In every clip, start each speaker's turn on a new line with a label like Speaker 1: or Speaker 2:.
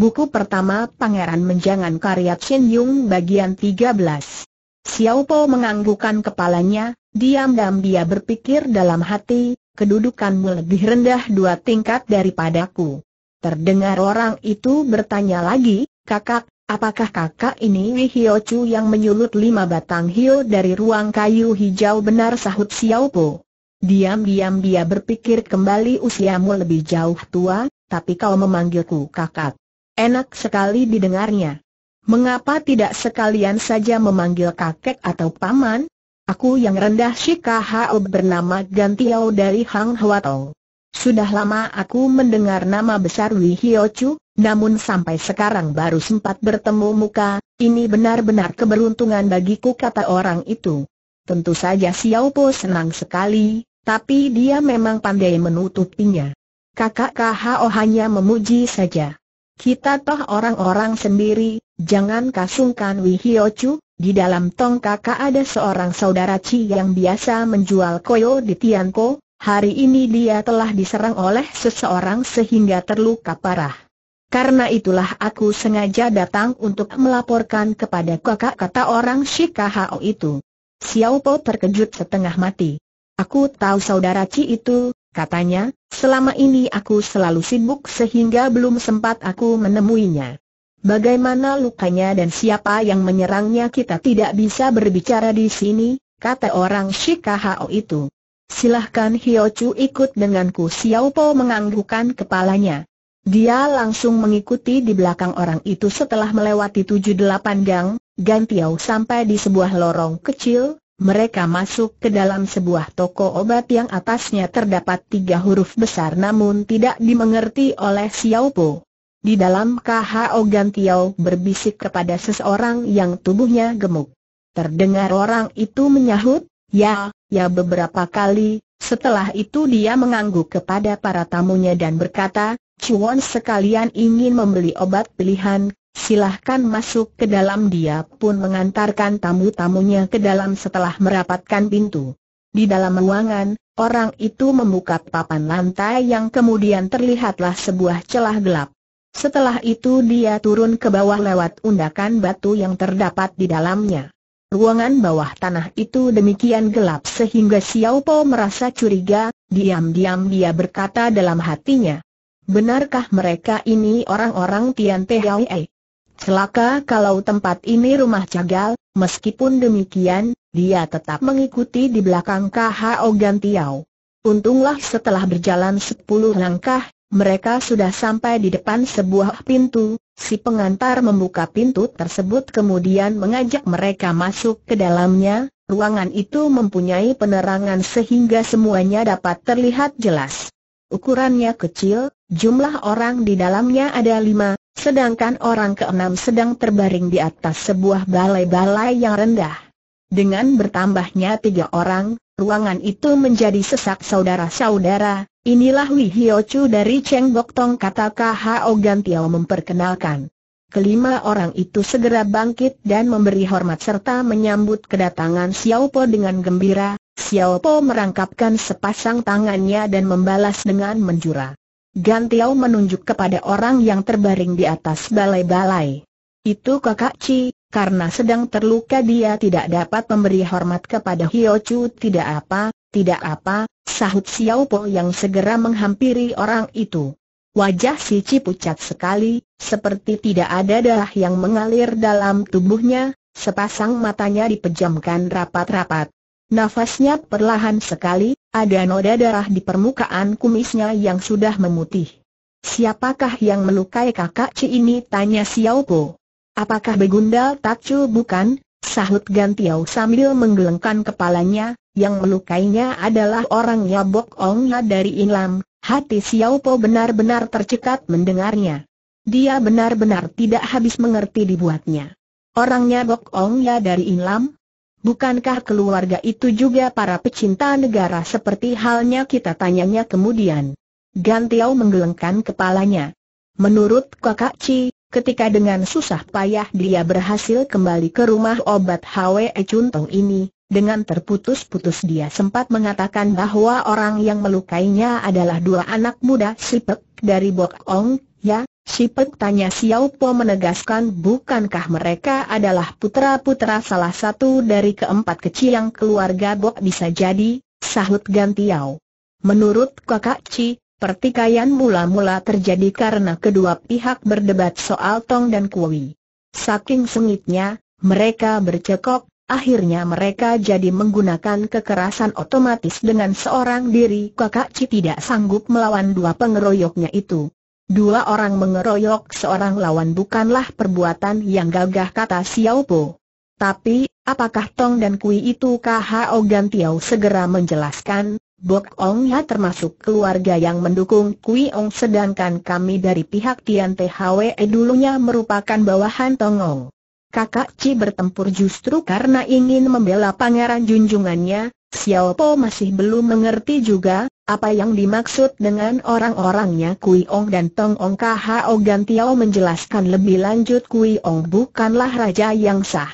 Speaker 1: Buku pertama Pangeran Menjangan karya Chen Yung bagian 13. Xiao Po menganggukkan kepalanya, diam-diam dia berpikir dalam hati, kedudukanmu lebih rendah dua tingkat daripadaku. Terdengar orang itu bertanya lagi, kakak, apakah kakak ini Hio Chu yang menyulut lima batang hio dari ruang kayu hijau benar sahut Xiao Po. Diam-diam dia berpikir kembali usiamu lebih jauh tua, tapi kau memanggilku kakak. Enak sekali didengarnya. Mengapa tidak sekalian saja memanggil kakek atau paman? Aku yang rendah Shikahao bernama Gantiao dari Hang Tong. Sudah lama aku mendengar nama besar Wei Chu, namun sampai sekarang baru sempat bertemu muka, ini benar-benar keberuntungan bagiku kata orang itu. Tentu saja Xiao Po senang sekali, tapi dia memang pandai menutupinya. Kakak Kahao hanya memuji saja. Kita toh orang-orang sendiri, jangan kasungkan Wihiochu, di dalam tong kakak ada seorang saudara Ci yang biasa menjual koyo di Tianko, hari ini dia telah diserang oleh seseorang sehingga terluka parah. Karena itulah aku sengaja datang untuk melaporkan kepada kakak kata orang Shikahao itu. Xiao Po terkejut setengah mati. Aku tahu saudara Ci itu, Katanya, selama ini aku selalu sibuk sehingga belum sempat aku menemuinya. Bagaimana lukanya dan siapa yang menyerangnya kita tidak bisa berbicara di sini, kata orang Shikahao itu. Silahkan Hio Chu ikut denganku Xiao Po menganggukkan kepalanya. Dia langsung mengikuti di belakang orang itu setelah melewati tujuh delapan gang, Gan Tiao sampai di sebuah lorong kecil, mereka masuk ke dalam sebuah toko obat yang atasnya terdapat tiga huruf besar namun tidak dimengerti oleh Xiao Po. Di dalam KHO Gan Tiao berbisik kepada seseorang yang tubuhnya gemuk. Terdengar orang itu menyahut, ya, ya beberapa kali, setelah itu dia mengangguk kepada para tamunya dan berkata, Cuan sekalian ingin membeli obat pilihan, Silahkan masuk ke dalam dia pun mengantarkan tamu-tamunya ke dalam setelah merapatkan pintu. Di dalam ruangan, orang itu membuka papan lantai yang kemudian terlihatlah sebuah celah gelap. Setelah itu dia turun ke bawah lewat undakan batu yang terdapat di dalamnya. Ruangan bawah tanah itu demikian gelap sehingga Xiao Po merasa curiga, diam-diam dia berkata dalam hatinya. Benarkah mereka ini orang-orang Tian Tehiae? Celaka kalau tempat ini rumah cagal, meskipun demikian, dia tetap mengikuti di belakang KH Ogan Gantiau. Untunglah setelah berjalan sepuluh langkah, mereka sudah sampai di depan sebuah pintu, si pengantar membuka pintu tersebut kemudian mengajak mereka masuk ke dalamnya, ruangan itu mempunyai penerangan sehingga semuanya dapat terlihat jelas. Ukurannya kecil, jumlah orang di dalamnya ada lima, Sedangkan orang keenam sedang terbaring di atas sebuah balai-balai yang rendah. Dengan bertambahnya tiga orang, ruangan itu menjadi sesak saudara-saudara, inilah Chu dari Cheng Bok Tong kata Gan Tiao memperkenalkan. Kelima orang itu segera bangkit dan memberi hormat serta menyambut kedatangan Xiao Po dengan gembira, Xiao Po merangkapkan sepasang tangannya dan membalas dengan menjura. Gan menunjuk kepada orang yang terbaring di atas balai-balai. Itu kakak Ci, karena sedang terluka dia tidak dapat memberi hormat kepada Hio Chu tidak apa, tidak apa, sahut Xiao Po yang segera menghampiri orang itu. Wajah si Ci pucat sekali, seperti tidak ada darah yang mengalir dalam tubuhnya, sepasang matanya dipejamkan rapat-rapat. Nafasnya perlahan sekali, ada noda darah di permukaan kumisnya yang sudah memutih. Siapakah yang melukai kakak Ci ini? Tanya Xiao Po. Apakah begundal takcu bukan? Sahut Tiao sambil menggelengkan kepalanya, yang melukainya adalah orang Yabok ya dari Inlam, hati Xiao Po benar-benar tercekat mendengarnya. Dia benar-benar tidak habis mengerti dibuatnya. Orangnya Bok Ong ya dari Inlam, Bukankah keluarga itu juga para pecinta negara seperti halnya kita tanyanya kemudian? Gantiau menggelengkan kepalanya. Menurut kakak Ci, ketika dengan susah payah dia berhasil kembali ke rumah obat HWE Cuntong ini, dengan terputus-putus dia sempat mengatakan bahwa orang yang melukainya adalah dua anak muda Sipek dari Bok Ong, ya, Si tanya Xiao Po menegaskan bukankah mereka adalah putra-putra salah satu dari keempat kecil yang keluarga Bok bisa jadi, sahut Gan Menurut kakak Ci, pertikaian mula-mula terjadi karena kedua pihak berdebat soal Tong dan Kui. Saking sengitnya, mereka bercekok, akhirnya mereka jadi menggunakan kekerasan otomatis dengan seorang diri kakak Ci tidak sanggup melawan dua pengeroyoknya itu. Dua orang mengeroyok seorang lawan bukanlah perbuatan yang gagah kata Xiao Po. Tapi, apakah Tong dan Kui itu KH Gan Tiao segera menjelaskan, Bok Ong Ya termasuk keluarga yang mendukung Kui Ong sedangkan kami dari pihak Tian THWE dulunya merupakan bawahan Tong Ong. Kakak Ci bertempur justru karena ingin membela pangeran junjungannya, Xiao Po masih belum mengerti juga, apa yang dimaksud dengan orang-orangnya Kui Ong dan Tong Ong Kha Gan Tiao menjelaskan lebih lanjut Kui Ong bukanlah raja yang sah.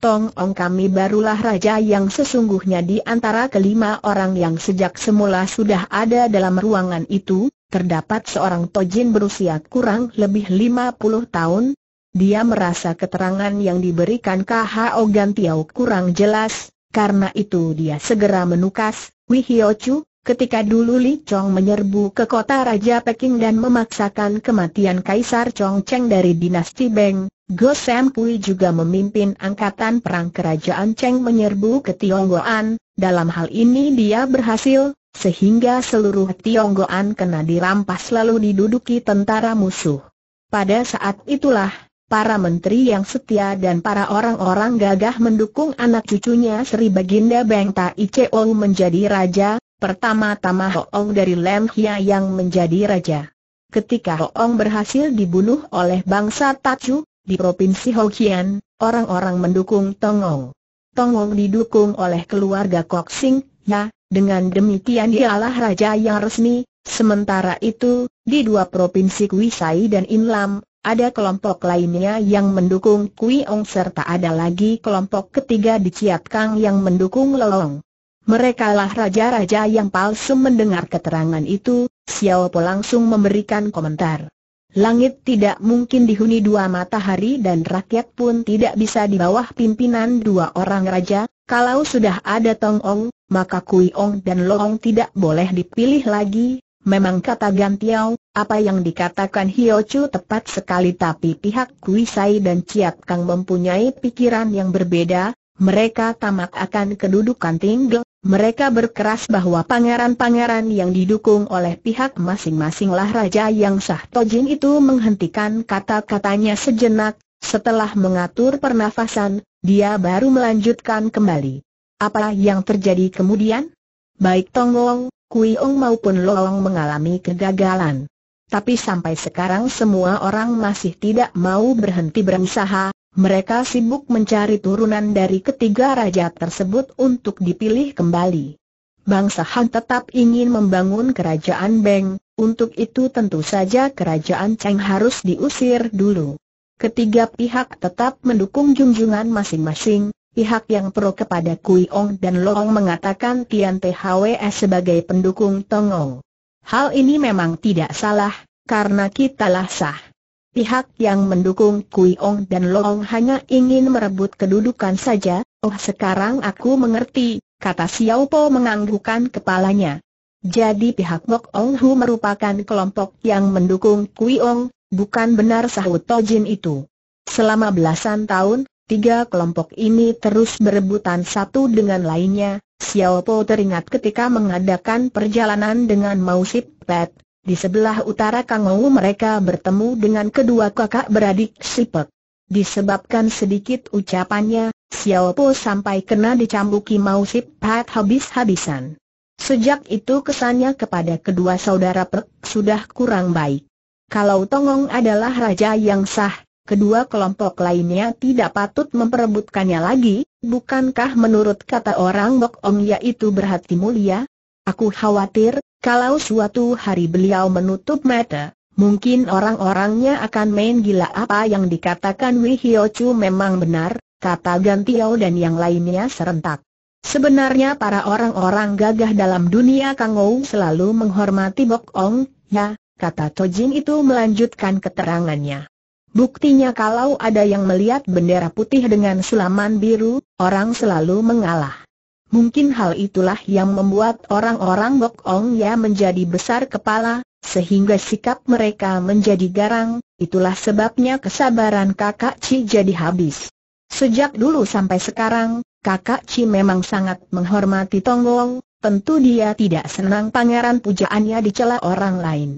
Speaker 1: Tong Ong kami barulah raja yang sesungguhnya di antara kelima orang yang sejak semula sudah ada dalam ruangan itu, terdapat seorang tojin berusia kurang lebih lima puluh tahun. Dia merasa keterangan yang diberikan Kha Gan Tiao kurang jelas, karena itu dia segera menukas, Wihio ketika dulu Li Chong menyerbu ke kota Raja Peking dan memaksakan kematian Kaisar Chong Cheng dari dinasti Beng, Go Sam Pui juga memimpin angkatan perang kerajaan Cheng menyerbu ke Tionggoan, dalam hal ini dia berhasil, sehingga seluruh Tionggoan kena dirampas lalu diduduki tentara musuh. Pada saat itulah, para menteri yang setia dan para orang-orang gagah mendukung anak cucunya Sri Baginda Beng Tai menjadi raja, pertama-tama Hoong dari Lem Hia yang menjadi raja. Ketika Hoong berhasil dibunuh oleh bangsa Tachu, di Provinsi Hokkien, orang-orang mendukung Tongong. Tongong didukung oleh keluarga Kok Sing, ya, dengan demikian dialah raja yang resmi, sementara itu, di dua provinsi Kuisai dan Inlam, ada kelompok lainnya yang mendukung Kui Ong serta ada lagi kelompok ketiga di Ciat Kang yang mendukung Lelong. lah raja-raja yang palsu mendengar keterangan itu, Xiao Po langsung memberikan komentar. Langit tidak mungkin dihuni dua matahari dan rakyat pun tidak bisa di bawah pimpinan dua orang raja, kalau sudah ada Tong Ong, maka Kui Ong dan Ong tidak boleh dipilih lagi, Memang kata Gantiao, apa yang dikatakan Hio Chu tepat sekali tapi pihak Kui Sai dan Ciat Kang mempunyai pikiran yang berbeda, mereka tamak akan kedudukan tinggal, mereka berkeras bahwa pangeran-pangeran yang didukung oleh pihak masing-masinglah raja yang sah Tojin itu menghentikan kata-katanya sejenak, setelah mengatur pernafasan, dia baru melanjutkan kembali. Apa yang terjadi kemudian? Baik Tonggong, Kuiong maupun Loong mengalami kegagalan. Tapi sampai sekarang semua orang masih tidak mau berhenti berusaha, mereka sibuk mencari turunan dari ketiga raja tersebut untuk dipilih kembali. Bangsa Han tetap ingin membangun kerajaan Beng, untuk itu tentu saja kerajaan Cheng harus diusir dulu. Ketiga pihak tetap mendukung junjungan masing-masing, pihak yang pro kepada Kui Ong dan Loong mengatakan Tian THWS sebagai pendukung Ong. Hal ini memang tidak salah, karena kitalah sah. Pihak yang mendukung Kui Ong dan Loong hanya ingin merebut kedudukan saja, oh sekarang aku mengerti, kata Xiao Po menganggukkan kepalanya. Jadi pihak Mok Ong Hu merupakan kelompok yang mendukung Kui Ong, bukan benar sahut Tojin itu. Selama belasan tahun, Tiga kelompok ini terus berebutan satu dengan lainnya, Xiao Po teringat ketika mengadakan perjalanan dengan Mausip Pet, di sebelah utara Kangou mereka bertemu dengan kedua kakak beradik Sipek. Disebabkan sedikit ucapannya, Xiao Po sampai kena dicambuki Mausip Pet habis-habisan. Sejak itu kesannya kepada kedua saudara Pek sudah kurang baik. Kalau Tongong adalah raja yang sah, kedua kelompok lainnya tidak patut memperebutkannya lagi, bukankah menurut kata orang Bok Ong yaitu berhati mulia? Aku khawatir, kalau suatu hari beliau menutup mata, mungkin orang-orangnya akan main gila apa yang dikatakan Wei Hyo Chu memang benar, kata Gan dan yang lainnya serentak. Sebenarnya para orang-orang gagah dalam dunia Kang Ou selalu menghormati Bok Ong, ya, kata Tojin itu melanjutkan keterangannya. Buktinya kalau ada yang melihat bendera putih dengan sulaman biru, orang selalu mengalah. Mungkin hal itulah yang membuat orang-orang Bok Ong Ya menjadi besar kepala, sehingga sikap mereka menjadi garang, itulah sebabnya kesabaran kakak Ci jadi habis. Sejak dulu sampai sekarang, kakak Ci memang sangat menghormati Tonggong, tentu dia tidak senang pangeran pujaannya dicela orang lain.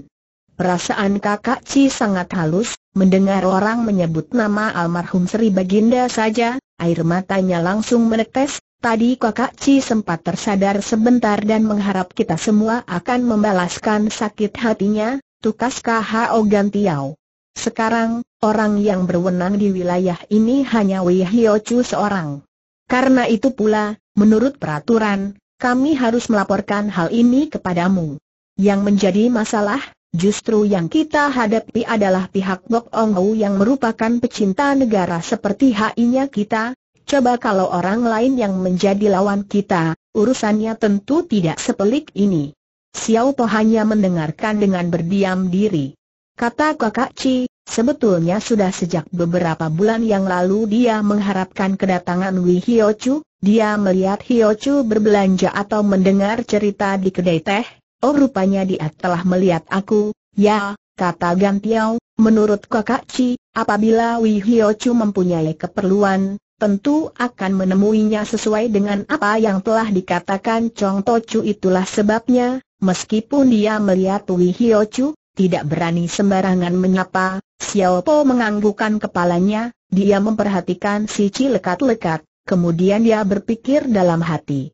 Speaker 1: Perasaan kakak Ci sangat halus, Mendengar orang menyebut nama almarhum Sri Baginda saja, air matanya langsung menetes, tadi kakak Ci sempat tersadar sebentar dan mengharap kita semua akan membalaskan sakit hatinya, tukas KHO Gantiau. Sekarang, orang yang berwenang di wilayah ini hanya Wei Hyo Chu seorang. Karena itu pula, menurut peraturan, kami harus melaporkan hal ini kepadamu. Yang menjadi masalah, Justru yang kita hadapi adalah pihak Bok Ong yang merupakan pecinta negara seperti hainya kita, coba kalau orang lain yang menjadi lawan kita, urusannya tentu tidak sepelik ini. Xiao Po hanya mendengarkan dengan berdiam diri. Kata kakak Ci, sebetulnya sudah sejak beberapa bulan yang lalu dia mengharapkan kedatangan Wei Hyo Chu, dia melihat Hyo Chu berbelanja atau mendengar cerita di kedai teh, Oh rupanya dia telah melihat aku, ya, kata Gan Tiao, menurut kakak Ci, apabila Wei Hio Chu mempunyai keperluan, tentu akan menemuinya sesuai dengan apa yang telah dikatakan Chong To Chu itulah sebabnya, meskipun dia melihat Wei Hio Chu, tidak berani sembarangan menyapa, Xiao Po menganggukan kepalanya, dia memperhatikan si Ci lekat-lekat, kemudian dia berpikir dalam hati.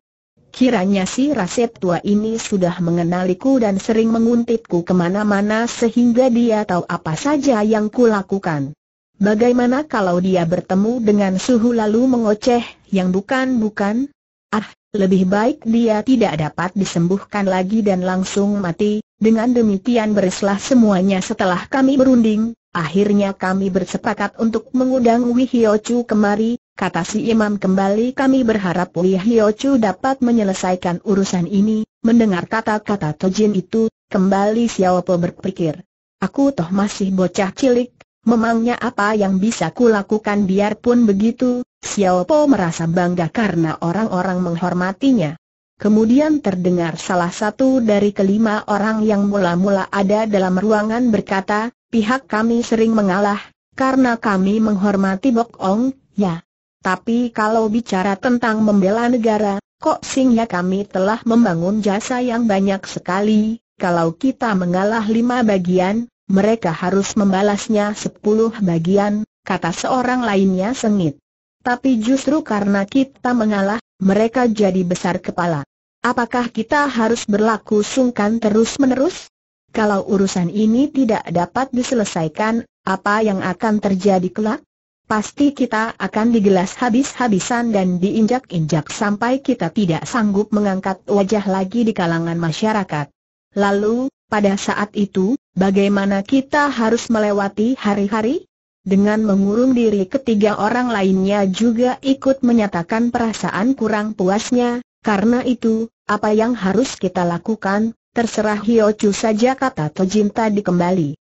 Speaker 1: Kiranya si Raset tua ini sudah mengenaliku dan sering menguntitku kemana-mana sehingga dia tahu apa saja yang kulakukan. Bagaimana kalau dia bertemu dengan suhu lalu mengoceh, yang bukan-bukan? Ah, lebih baik dia tidak dapat disembuhkan lagi dan langsung mati, dengan demikian bereslah semuanya setelah kami berunding, akhirnya kami bersepakat untuk mengundang Wihiochu kemari, Kata si imam kembali kami berharap Wei dapat menyelesaikan urusan ini, mendengar kata-kata Tojin itu, kembali Xiao Po berpikir. Aku toh masih bocah cilik, memangnya apa yang bisa ku lakukan biarpun begitu, Xiao Po merasa bangga karena orang-orang menghormatinya. Kemudian terdengar salah satu dari kelima orang yang mula-mula ada dalam ruangan berkata, pihak kami sering mengalah, karena kami menghormati Bok Ong, ya. Tapi kalau bicara tentang membela negara, kok singnya kami telah membangun jasa yang banyak sekali, kalau kita mengalah lima bagian, mereka harus membalasnya sepuluh bagian, kata seorang lainnya sengit. Tapi justru karena kita mengalah, mereka jadi besar kepala. Apakah kita harus berlaku sungkan terus-menerus? Kalau urusan ini tidak dapat diselesaikan, apa yang akan terjadi kelak? pasti kita akan digelas habis-habisan dan diinjak-injak sampai kita tidak sanggup mengangkat wajah lagi di kalangan masyarakat. Lalu, pada saat itu, bagaimana kita harus melewati hari-hari? Dengan mengurung diri ketiga orang lainnya juga ikut menyatakan perasaan kurang puasnya, karena itu, apa yang harus kita lakukan, terserah Hiochu saja kata Tojinta dikembali.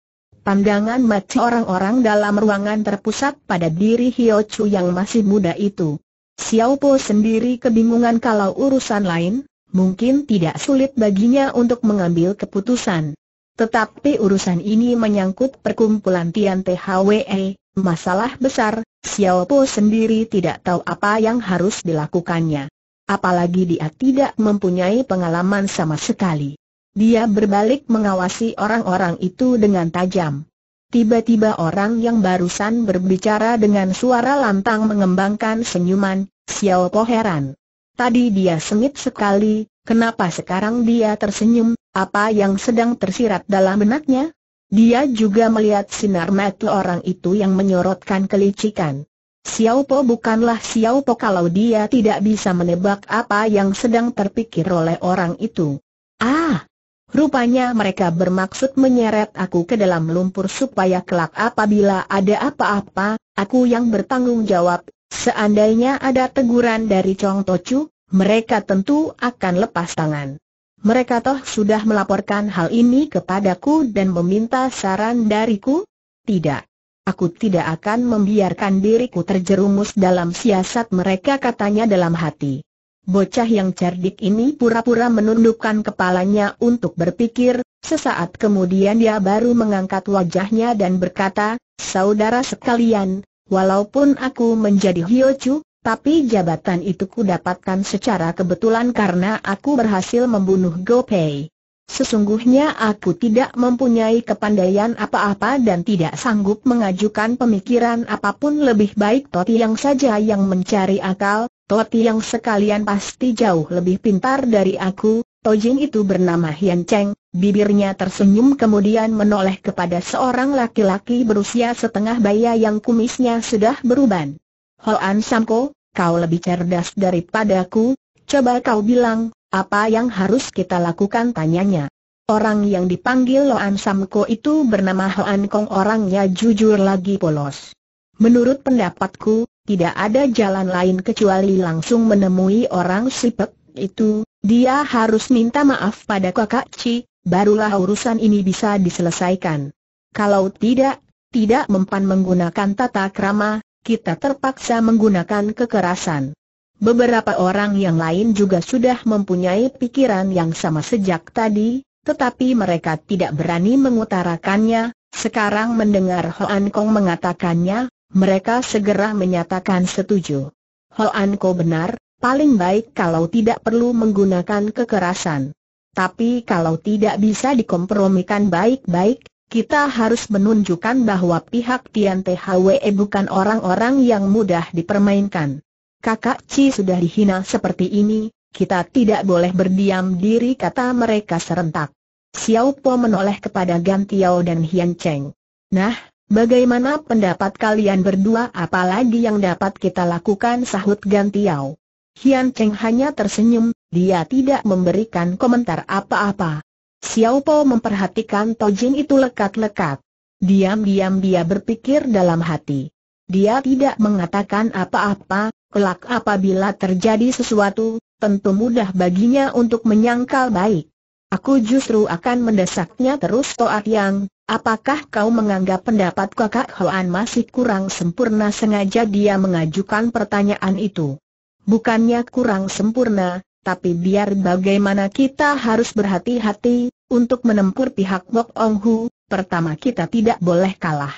Speaker 1: Pandangan mata orang-orang dalam ruangan terpusat pada diri Hio Chu yang masih muda itu. Xiao Po sendiri kebingungan kalau urusan lain, mungkin tidak sulit baginya untuk mengambil keputusan. Tetapi urusan ini menyangkut perkumpulan Tian THWE, masalah besar, Xiao Po sendiri tidak tahu apa yang harus dilakukannya. Apalagi dia tidak mempunyai pengalaman sama sekali. Dia berbalik mengawasi orang-orang itu dengan tajam. Tiba-tiba orang yang barusan berbicara dengan suara lantang mengembangkan senyuman, Xiao Po heran. Tadi dia sengit sekali, kenapa sekarang dia tersenyum, apa yang sedang tersirat dalam benaknya? Dia juga melihat sinar mata orang itu yang menyorotkan kelicikan. Xiao Po bukanlah Xiao Po kalau dia tidak bisa menebak apa yang sedang terpikir oleh orang itu. Ah, Rupanya mereka bermaksud menyeret aku ke dalam lumpur supaya kelak apabila ada apa-apa, aku yang bertanggung jawab. Seandainya ada teguran dari Chong Tochu, mereka tentu akan lepas tangan. Mereka toh sudah melaporkan hal ini kepadaku dan meminta saran dariku? Tidak. Aku tidak akan membiarkan diriku terjerumus dalam siasat mereka katanya dalam hati. Bocah yang cerdik ini pura-pura menundukkan kepalanya untuk berpikir, sesaat kemudian dia baru mengangkat wajahnya dan berkata, Saudara sekalian, walaupun aku menjadi Hiochu, tapi jabatan itu ku dapatkan secara kebetulan karena aku berhasil membunuh Gopei. Sesungguhnya aku tidak mempunyai kepandaian apa-apa dan tidak sanggup mengajukan pemikiran apapun lebih baik Toti yang saja yang mencari akal, Toti yang sekalian pasti jauh lebih pintar dari aku, Tojing itu bernama Hian Cheng, bibirnya tersenyum kemudian menoleh kepada seorang laki-laki berusia setengah baya yang kumisnya sudah beruban. Hoan Samko, kau lebih cerdas daripadaku, coba kau bilang, apa yang harus kita lakukan tanyanya. Orang yang dipanggil Loan Samko itu bernama Hoan Kong orangnya jujur lagi polos. Menurut pendapatku, tidak ada jalan lain kecuali langsung menemui orang sipek itu, dia harus minta maaf pada kakak Ci, barulah urusan ini bisa diselesaikan. Kalau tidak, tidak mempan menggunakan tata krama, kita terpaksa menggunakan kekerasan. Beberapa orang yang lain juga sudah mempunyai pikiran yang sama sejak tadi, tetapi mereka tidak berani mengutarakannya. Sekarang mendengar Hoan Kong mengatakannya, mereka segera menyatakan setuju. Hoan Ko benar, paling baik kalau tidak perlu menggunakan kekerasan. Tapi kalau tidak bisa dikompromikan baik-baik, kita harus menunjukkan bahwa pihak Tian THWE bukan orang-orang yang mudah dipermainkan. Kakak Ci sudah dihina seperti ini, kita tidak boleh berdiam diri kata mereka serentak. Xiao Po menoleh kepada Gan Tiao dan Hian Cheng. Nah, Bagaimana pendapat kalian berdua apalagi yang dapat kita lakukan sahut Gantiau? Hian Cheng hanya tersenyum, dia tidak memberikan komentar apa-apa. Xiao Po memperhatikan Tojin itu lekat-lekat. Diam-diam dia berpikir dalam hati. Dia tidak mengatakan apa-apa, kelak apabila terjadi sesuatu, tentu mudah baginya untuk menyangkal baik. Aku justru akan mendesaknya terus Toat Yang, Apakah kau menganggap pendapat kakak Hoan masih kurang sempurna sengaja dia mengajukan pertanyaan itu? Bukannya kurang sempurna, tapi biar bagaimana kita harus berhati-hati, untuk menempur pihak Bok Ong Hu, pertama kita tidak boleh kalah.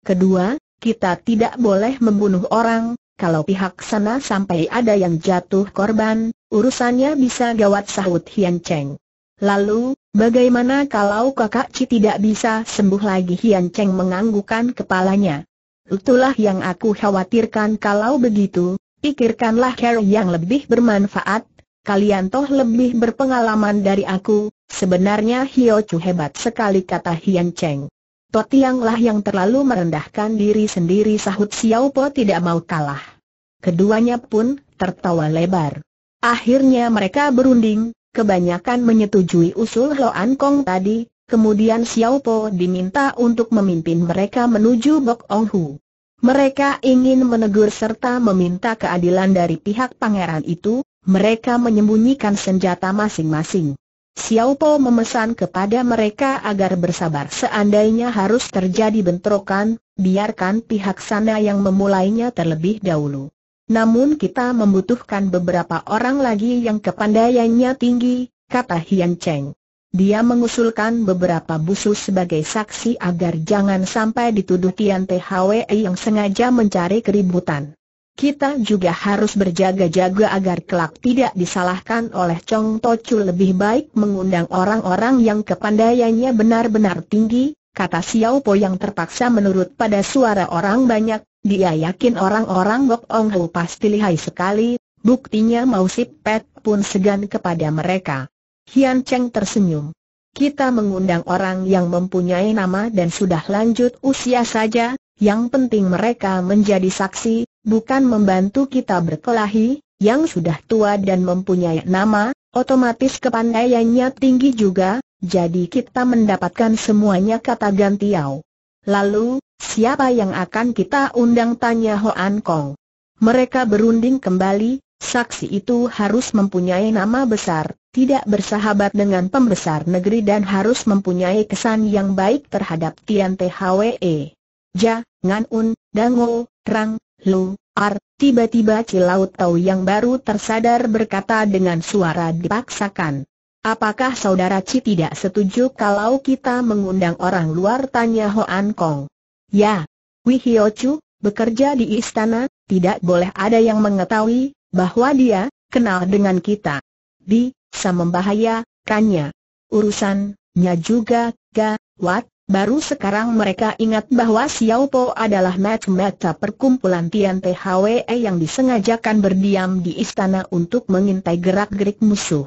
Speaker 1: Kedua, kita tidak boleh membunuh orang, kalau pihak sana sampai ada yang jatuh korban, urusannya bisa gawat sahut Hian Cheng. Lalu, bagaimana kalau kakak Ci tidak bisa sembuh lagi? Hian Cheng menganggukan kepalanya. Itulah yang aku khawatirkan kalau begitu, pikirkanlah cara yang lebih bermanfaat, kalian toh lebih berpengalaman dari aku, sebenarnya Hio Chu hebat sekali kata Hian Cheng. Totianglah yang terlalu merendahkan diri sendiri sahut Xiao Po tidak mau kalah. Keduanya pun tertawa lebar. Akhirnya mereka berunding, kebanyakan menyetujui usul Loan Kong tadi, kemudian Xiao Po diminta untuk memimpin mereka menuju Bok Ong Hu. Mereka ingin menegur serta meminta keadilan dari pihak pangeran itu, mereka menyembunyikan senjata masing-masing. Xiao Po memesan kepada mereka agar bersabar seandainya harus terjadi bentrokan, biarkan pihak sana yang memulainya terlebih dahulu. Namun kita membutuhkan beberapa orang lagi yang kepandaiannya tinggi, kata Hian Cheng. Dia mengusulkan beberapa busu sebagai saksi agar jangan sampai dituduh Tian THWE yang sengaja mencari keributan. Kita juga harus berjaga-jaga agar kelak tidak disalahkan oleh Chong Tocu lebih baik mengundang orang-orang yang kepandaiannya benar-benar tinggi, kata Xiao Po yang terpaksa menurut pada suara orang banyak, dia yakin orang-orang Bok Ong Hu pasti lihai sekali, buktinya mau si Pet pun segan kepada mereka. Hian Cheng tersenyum. Kita mengundang orang yang mempunyai nama dan sudah lanjut usia saja, yang penting mereka menjadi saksi, bukan membantu kita berkelahi, yang sudah tua dan mempunyai nama, otomatis kepandaiannya tinggi juga, jadi kita mendapatkan semuanya kata Gantiau. Lalu, Siapa yang akan kita undang tanya Hoan Kong. Mereka berunding kembali, saksi itu harus mempunyai nama besar, tidak bersahabat dengan pembesar negeri dan harus mempunyai kesan yang baik terhadap Tian THWE. Ja, Ngan Un, Dango, Rang, Lu, Ar, tiba-tiba Cilaut Tau yang baru tersadar berkata dengan suara dipaksakan. Apakah saudara Ci tidak setuju kalau kita mengundang orang luar tanya Hoan Kong? Ya, Wihiochu, bekerja di istana, tidak boleh ada yang mengetahui bahwa dia kenal dengan kita. Di, sa membahaya, kanya. Urusannya juga, ga, wat, baru sekarang mereka ingat bahwa Xiao Po adalah match-match perkumpulan Tian THWE yang disengajakan berdiam di istana untuk mengintai gerak-gerik musuh.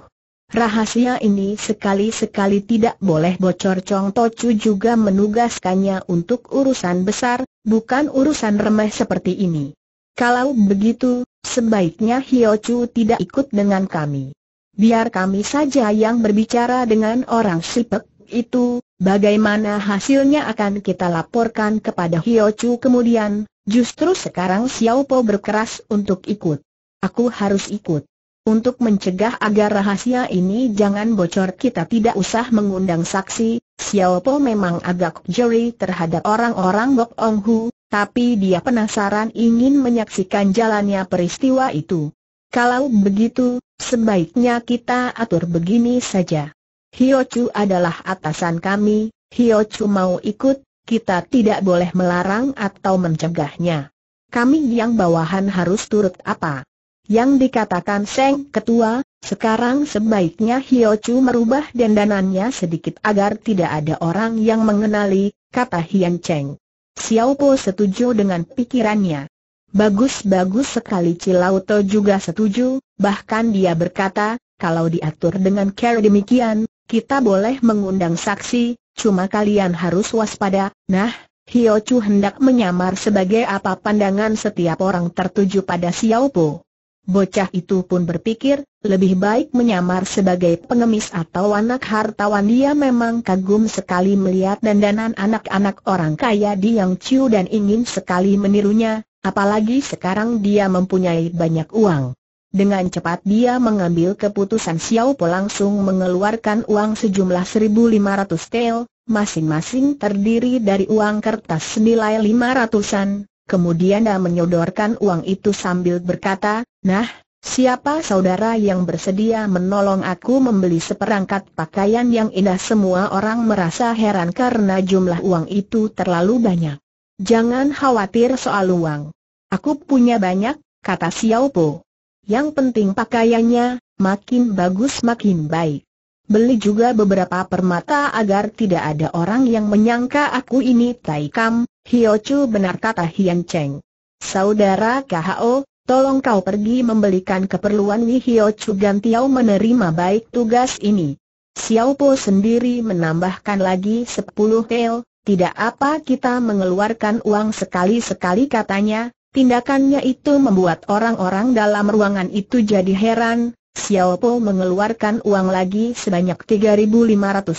Speaker 1: Rahasia ini sekali-sekali tidak boleh bocor Chong Tocu juga menugaskannya untuk urusan besar, bukan urusan remeh seperti ini. Kalau begitu, sebaiknya Hiochu tidak ikut dengan kami. Biar kami saja yang berbicara dengan orang Sipek itu, bagaimana hasilnya akan kita laporkan kepada Hiochu kemudian, justru sekarang Xiao Po berkeras untuk ikut. Aku harus ikut. Untuk mencegah agar rahasia ini jangan bocor kita tidak usah mengundang saksi, Xiao Po memang agak jeli terhadap orang-orang Gok Ong Hu, tapi dia penasaran ingin menyaksikan jalannya peristiwa itu. Kalau begitu, sebaiknya kita atur begini saja. Hio Chu adalah atasan kami, Hio Chu mau ikut, kita tidak boleh melarang atau mencegahnya. Kami yang bawahan harus turut apa? Yang dikatakan Seng Ketua, sekarang sebaiknya Hio Chu merubah dandanannya sedikit agar tidak ada orang yang mengenali, kata Hian Cheng. Xiao Po setuju dengan pikirannya. Bagus-bagus sekali Cilauto juga setuju, bahkan dia berkata, kalau diatur dengan care demikian, kita boleh mengundang saksi, cuma kalian harus waspada, nah, Hio Chu hendak menyamar sebagai apa pandangan setiap orang tertuju pada Xiao Po. Bocah itu pun berpikir, lebih baik menyamar sebagai pengemis atau anak hartawan dia memang kagum sekali melihat dandanan anak-anak orang kaya di Yang Chiu dan ingin sekali menirunya, apalagi sekarang dia mempunyai banyak uang. Dengan cepat dia mengambil keputusan Xiao Po langsung mengeluarkan uang sejumlah 1.500 tel, masing-masing terdiri dari uang kertas senilai 500-an, Kemudian dia menyodorkan uang itu sambil berkata, Nah, siapa saudara yang bersedia menolong aku membeli seperangkat pakaian yang indah Semua orang merasa heran karena jumlah uang itu terlalu banyak Jangan khawatir soal uang Aku punya banyak, kata Xiao Po Yang penting pakaiannya, makin bagus makin baik Beli juga beberapa permata agar tidak ada orang yang menyangka aku ini Tai Kam, Hiochu benar kata Hian Cheng. Saudara KHO, tolong kau pergi membelikan keperluan Wi Hiochu dan Tiao menerima baik tugas ini. Xiao Po sendiri menambahkan lagi sepuluh tel, tidak apa kita mengeluarkan uang sekali-sekali katanya, tindakannya itu membuat orang-orang dalam ruangan itu jadi heran, Xiaopo mengeluarkan uang lagi sebanyak 3.500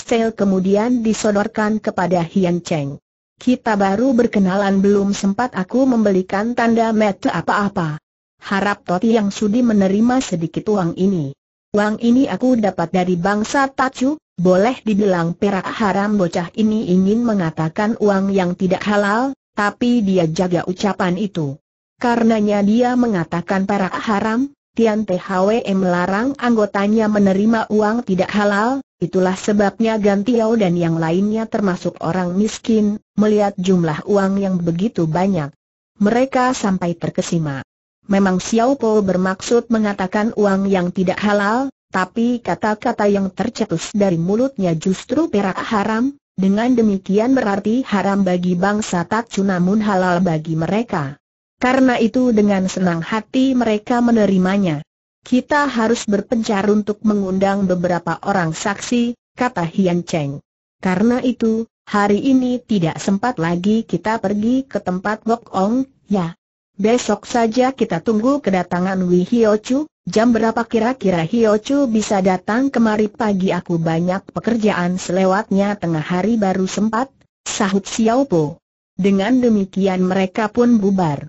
Speaker 1: cel kemudian disodorkan kepada Hian Cheng. Kita baru berkenalan belum sempat aku membelikan tanda mata apa-apa. Harap Toti yang sudi menerima sedikit uang ini. Uang ini aku dapat dari bangsa Tachu. boleh dibilang perak haram bocah ini ingin mengatakan uang yang tidak halal, tapi dia jaga ucapan itu. Karenanya dia mengatakan perak haram, Tian THW melarang anggotanya menerima uang tidak halal, itulah sebabnya Gan dan yang lainnya termasuk orang miskin, melihat jumlah uang yang begitu banyak. Mereka sampai terkesima. Memang Xiao Po bermaksud mengatakan uang yang tidak halal, tapi kata-kata yang tercetus dari mulutnya justru perak haram, dengan demikian berarti haram bagi bangsa tak namun halal bagi mereka. Karena itu dengan senang hati mereka menerimanya. Kita harus berpencar untuk mengundang beberapa orang saksi, kata Hian Cheng. Karena itu, hari ini tidak sempat lagi kita pergi ke tempat Gok Ong, ya. Besok saja kita tunggu kedatangan Wi Hio Chu, Jam berapa kira-kira Chu bisa datang kemari pagi aku banyak pekerjaan selewatnya tengah hari baru sempat, sahut Xiao Po. Dengan demikian mereka pun bubar.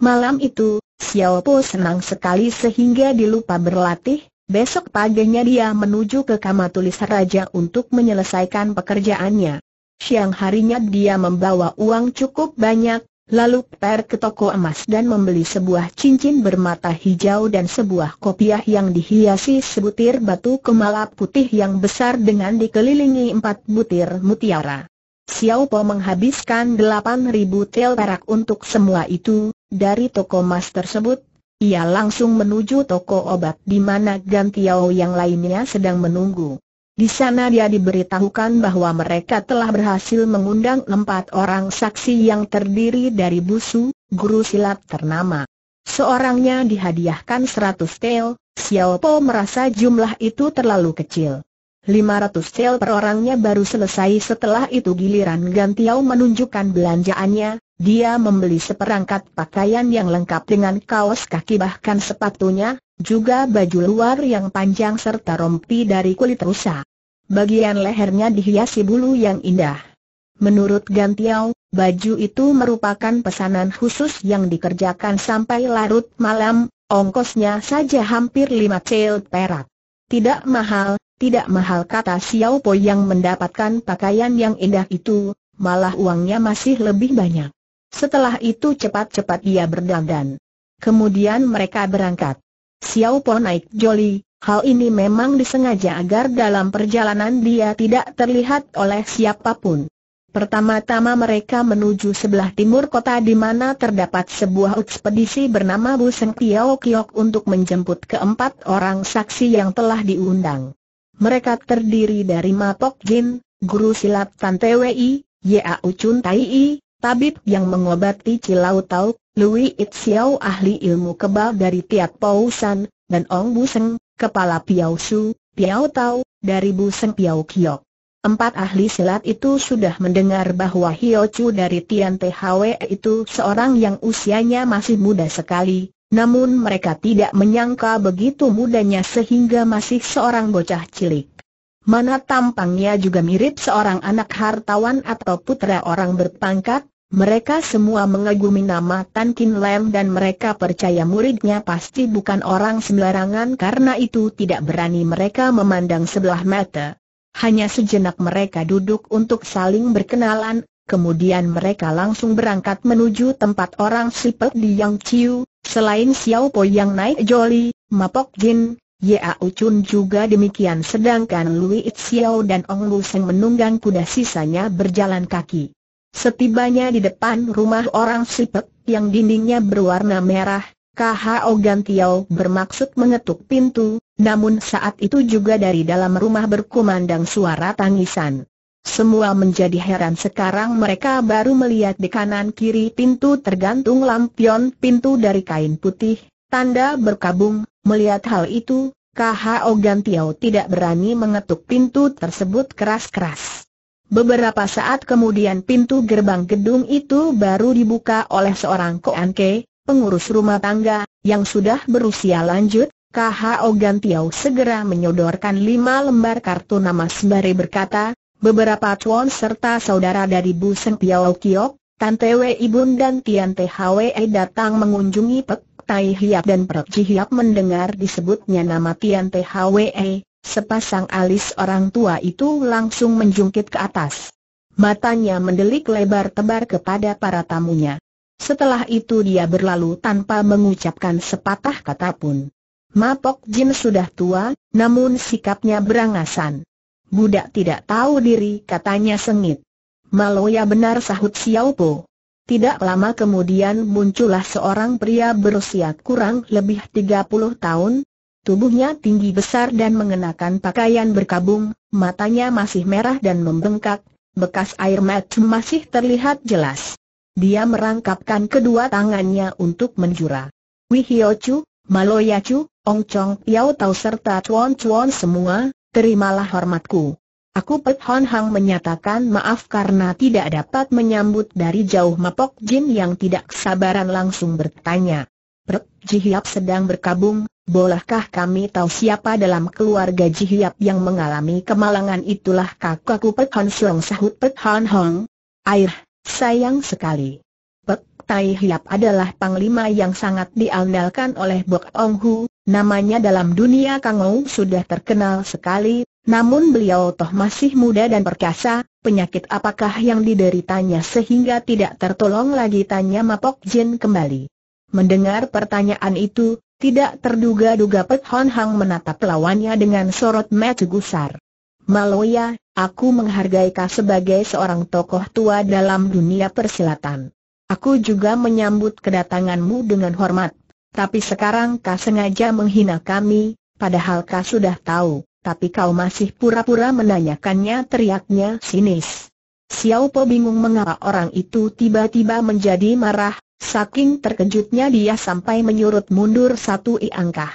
Speaker 1: Malam itu, Xiao Po senang sekali sehingga dilupa berlatih, besok paginya dia menuju ke kamar tulis raja untuk menyelesaikan pekerjaannya. Siang harinya dia membawa uang cukup banyak, lalu per ke toko emas dan membeli sebuah cincin bermata hijau dan sebuah kopiah yang dihiasi sebutir batu kemala putih yang besar dengan dikelilingi empat butir mutiara. Xiao Po menghabiskan 8.000 tel perak untuk semua itu, dari toko emas tersebut, ia langsung menuju toko obat di mana Gan Tiao yang lainnya sedang menunggu. Di sana dia diberitahukan bahwa mereka telah berhasil mengundang empat orang saksi yang terdiri dari busu, guru silat ternama. Seorangnya dihadiahkan 100 tel, Xiao Po merasa jumlah itu terlalu kecil. 500 sel per orangnya baru selesai setelah itu giliran Gantiau menunjukkan belanjaannya, dia membeli seperangkat pakaian yang lengkap dengan kaos kaki bahkan sepatunya, juga baju luar yang panjang serta rompi dari kulit rusa. Bagian lehernya dihiasi bulu yang indah. Menurut Gantiau, baju itu merupakan pesanan khusus yang dikerjakan sampai larut malam, ongkosnya saja hampir 5 sel perak. Tidak mahal, tidak mahal kata Xiao Po yang mendapatkan pakaian yang indah itu, malah uangnya masih lebih banyak. Setelah itu cepat-cepat ia berdandan. Kemudian mereka berangkat. Xiao Po naik joli, hal ini memang disengaja agar dalam perjalanan dia tidak terlihat oleh siapapun. Pertama-tama mereka menuju sebelah timur kota di mana terdapat sebuah ekspedisi bernama Buseng Tiao Kiok untuk menjemput keempat orang saksi yang telah diundang. Mereka terdiri dari Mapok Jin, guru silat Tan TWI, Ya Ucun Tai I, tabib yang mengobati Cilau Tau, Lui It Xiao ahli ilmu kebal dari Tiat San, dan Ong Buseng, kepala Piao Su, Piao Tau, dari Buseng Piao Kiok. Empat ahli silat itu sudah mendengar bahwa Hio Chu dari Tian THW e itu seorang yang usianya masih muda sekali, namun mereka tidak menyangka begitu mudanya sehingga masih seorang bocah cilik. Mana tampangnya juga mirip seorang anak hartawan atau putra orang berpangkat, mereka semua mengagumi nama Tan Kin Lam dan mereka percaya muridnya pasti bukan orang sembarangan karena itu tidak berani mereka memandang sebelah mata. Hanya sejenak mereka duduk untuk saling berkenalan, Kemudian mereka langsung berangkat menuju tempat orang sipet di Yang Chiu, selain Xiao Po yang naik Joli, Mapok Jin, Ya Uchun juga demikian sedangkan Lui Xiao dan Ong Lu Seng menunggang kuda sisanya berjalan kaki. Setibanya di depan rumah orang sipet, yang dindingnya berwarna merah, KHO Gantiao bermaksud mengetuk pintu, namun saat itu juga dari dalam rumah berkumandang suara tangisan. Semua menjadi heran sekarang mereka baru melihat di kanan kiri pintu tergantung lampion pintu dari kain putih, tanda berkabung, melihat hal itu, KHO Gantiau tidak berani mengetuk pintu tersebut keras-keras. Beberapa saat kemudian pintu gerbang gedung itu baru dibuka oleh seorang koanke, pengurus rumah tangga, yang sudah berusia lanjut, KHO Gantiau segera menyodorkan lima lembar kartu nama sembari berkata, Beberapa cuan serta saudara dari Bu Seng Piao Kiok, Tante Wei Bun dan Tian THWE datang mengunjungi Pek Tai Hiap dan Pek Ji Hiap mendengar disebutnya nama Tian THWE, sepasang alis orang tua itu langsung menjungkit ke atas. Matanya mendelik lebar tebar kepada para tamunya. Setelah itu dia berlalu tanpa mengucapkan sepatah kata pun. Mapok Jin sudah tua, namun sikapnya berangasan. Budak tidak tahu diri katanya sengit. Maloya benar sahut Xiao Po. Tidak lama kemudian muncullah seorang pria berusia kurang lebih 30 tahun. Tubuhnya tinggi besar dan mengenakan pakaian berkabung, matanya masih merah dan membengkak, bekas air mata masih terlihat jelas. Dia merangkapkan kedua tangannya untuk menjura. Wihio Chu, Maloya Chu, Ong Chong Tau serta Chuan Chuan semua, terimalah hormatku. Aku Pet Hon Hang menyatakan maaf karena tidak dapat menyambut dari jauh Mapok Jin yang tidak kesabaran langsung bertanya. Pet Jihyap sedang berkabung, bolehkah kami tahu siapa dalam keluarga Jihyap yang mengalami kemalangan itulah kakakku Pet Hon Siong sahut Pet Hon Hong. Air, sayang sekali. Tai Hiap adalah panglima yang sangat diandalkan oleh Bok Ong Hu, namanya dalam dunia Kang Ong sudah terkenal sekali, namun beliau toh masih muda dan perkasa, penyakit apakah yang dideritanya sehingga tidak tertolong lagi tanya Mapok Jin kembali. Mendengar pertanyaan itu, tidak terduga-duga Pek Hon Hang menatap lawannya dengan sorot mata gusar. Maloya, aku menghargai kau sebagai seorang tokoh tua dalam dunia persilatan. Aku juga menyambut kedatanganmu dengan hormat. Tapi sekarang kau sengaja menghina kami, padahal kau sudah tahu, tapi kau masih pura-pura menanyakannya teriaknya sinis. Xiao Po bingung mengapa orang itu tiba-tiba menjadi marah, saking terkejutnya dia sampai menyurut mundur satu iangkah. angkah.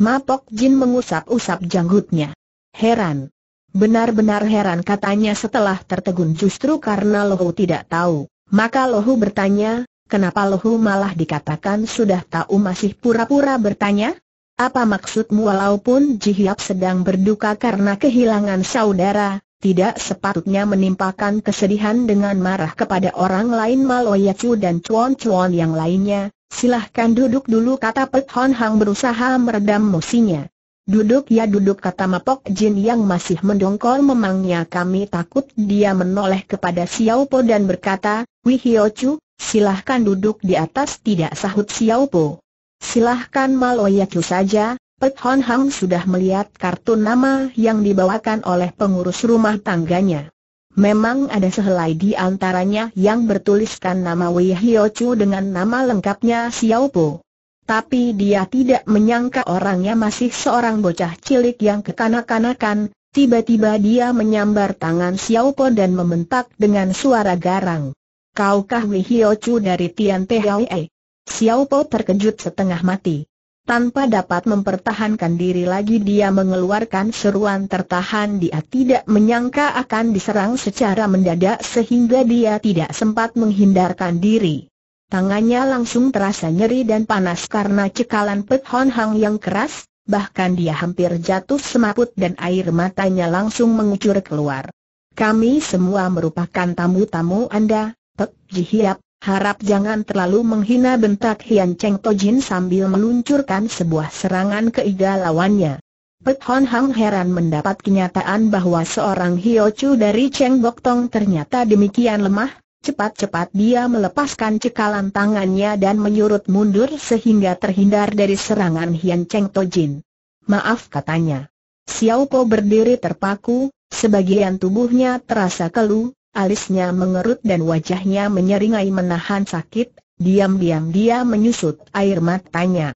Speaker 1: Mapok Jin mengusap-usap janggutnya. Heran. Benar-benar heran katanya setelah tertegun justru karena Lohu tidak tahu. Maka Lohu bertanya, kenapa Lohu malah dikatakan sudah tahu masih pura-pura bertanya? Apa maksudmu walaupun Jihyap sedang berduka karena kehilangan saudara, tidak sepatutnya menimpakan kesedihan dengan marah kepada orang lain Maloyacu dan cuan-cuan yang lainnya, silahkan duduk dulu kata Pek Hon Hang berusaha meredam musinya. Duduk ya duduk kata Mapok Jin yang masih mendongkol memangnya kami takut dia menoleh kepada Xiao Po dan berkata, Wihio Chu, silahkan duduk di atas tidak sahut Xiao Po. Silahkan Maloya oh Chu saja, Pek Hon Hang sudah melihat kartu nama yang dibawakan oleh pengurus rumah tangganya. Memang ada sehelai di antaranya yang bertuliskan nama Wihio Chu dengan nama lengkapnya Xiao Po. Tapi dia tidak menyangka orangnya masih seorang bocah cilik yang kekanak-kanakan, tiba-tiba dia menyambar tangan Xiao Po dan membentak dengan suara garang. Kaukah Wei Hio Chu dari Tian Te Hei? Xiao Po terkejut setengah mati. Tanpa dapat mempertahankan diri lagi dia mengeluarkan seruan tertahan dia tidak menyangka akan diserang secara mendadak sehingga dia tidak sempat menghindarkan diri. Tangannya langsung terasa nyeri dan panas karena cekalan Pet Hon Hang yang keras, bahkan dia hampir jatuh semaput dan air matanya langsung mengucur keluar. Kami semua merupakan tamu-tamu Anda, Pek Jihiap, harap jangan terlalu menghina bentak Hian Cheng Jin sambil meluncurkan sebuah serangan ke iga lawannya. Pek Hon Hang heran mendapat kenyataan bahwa seorang Hio Chu dari Cheng Bok Tong ternyata demikian lemah, Cepat-cepat dia melepaskan cekalan tangannya dan menyurut mundur sehingga terhindar dari serangan Hian Cheng To Jin. Maaf katanya. Xiao Po berdiri terpaku, sebagian tubuhnya terasa keluh, alisnya mengerut dan wajahnya menyeringai menahan sakit, diam-diam dia menyusut air matanya.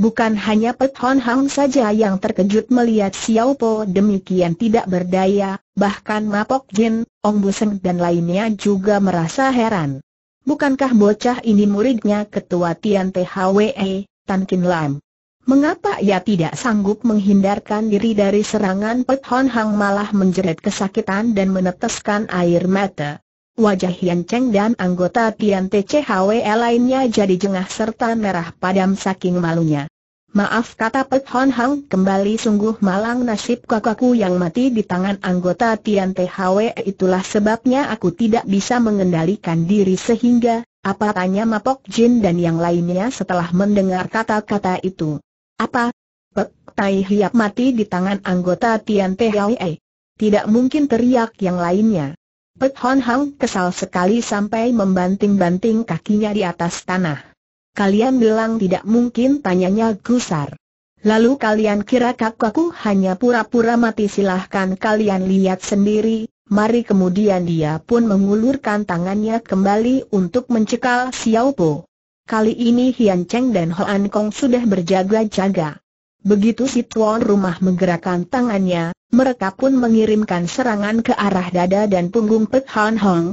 Speaker 1: Bukan hanya Pet Hon Hang saja yang terkejut melihat Xiao Po demikian tidak berdaya, bahkan Mapok Jin, Ong Buseng dan lainnya juga merasa heran. Bukankah bocah ini muridnya ketua Tian THWE, Tan Kin Lam? Mengapa ia tidak sanggup menghindarkan diri dari serangan Pet Hon Hang malah menjerit kesakitan dan meneteskan air mata? Wajah Hian Cheng dan anggota Tian TCHWE lainnya jadi jengah serta merah padam saking malunya. Maaf kata Pek Hon Hang kembali sungguh malang nasib kakakku yang mati di tangan anggota Tian THWE itulah sebabnya aku tidak bisa mengendalikan diri sehingga, apa tanya Mapok Jin dan yang lainnya setelah mendengar kata-kata itu. Apa? Pek Tai Hiap mati di tangan anggota Tian THWE. Tidak mungkin teriak yang lainnya. Pet Hon Hang kesal sekali sampai membanting-banting kakinya di atas tanah. Kalian bilang tidak mungkin tanyanya gusar. Lalu kalian kira kakakku hanya pura-pura mati silahkan kalian lihat sendiri, mari kemudian dia pun mengulurkan tangannya kembali untuk mencekal Xiao Po. Kali ini Hian Cheng dan Hoan Kong sudah berjaga-jaga. Begitu si tuan rumah menggerakkan tangannya, mereka pun mengirimkan serangan ke arah dada dan punggung Pek Han Hong.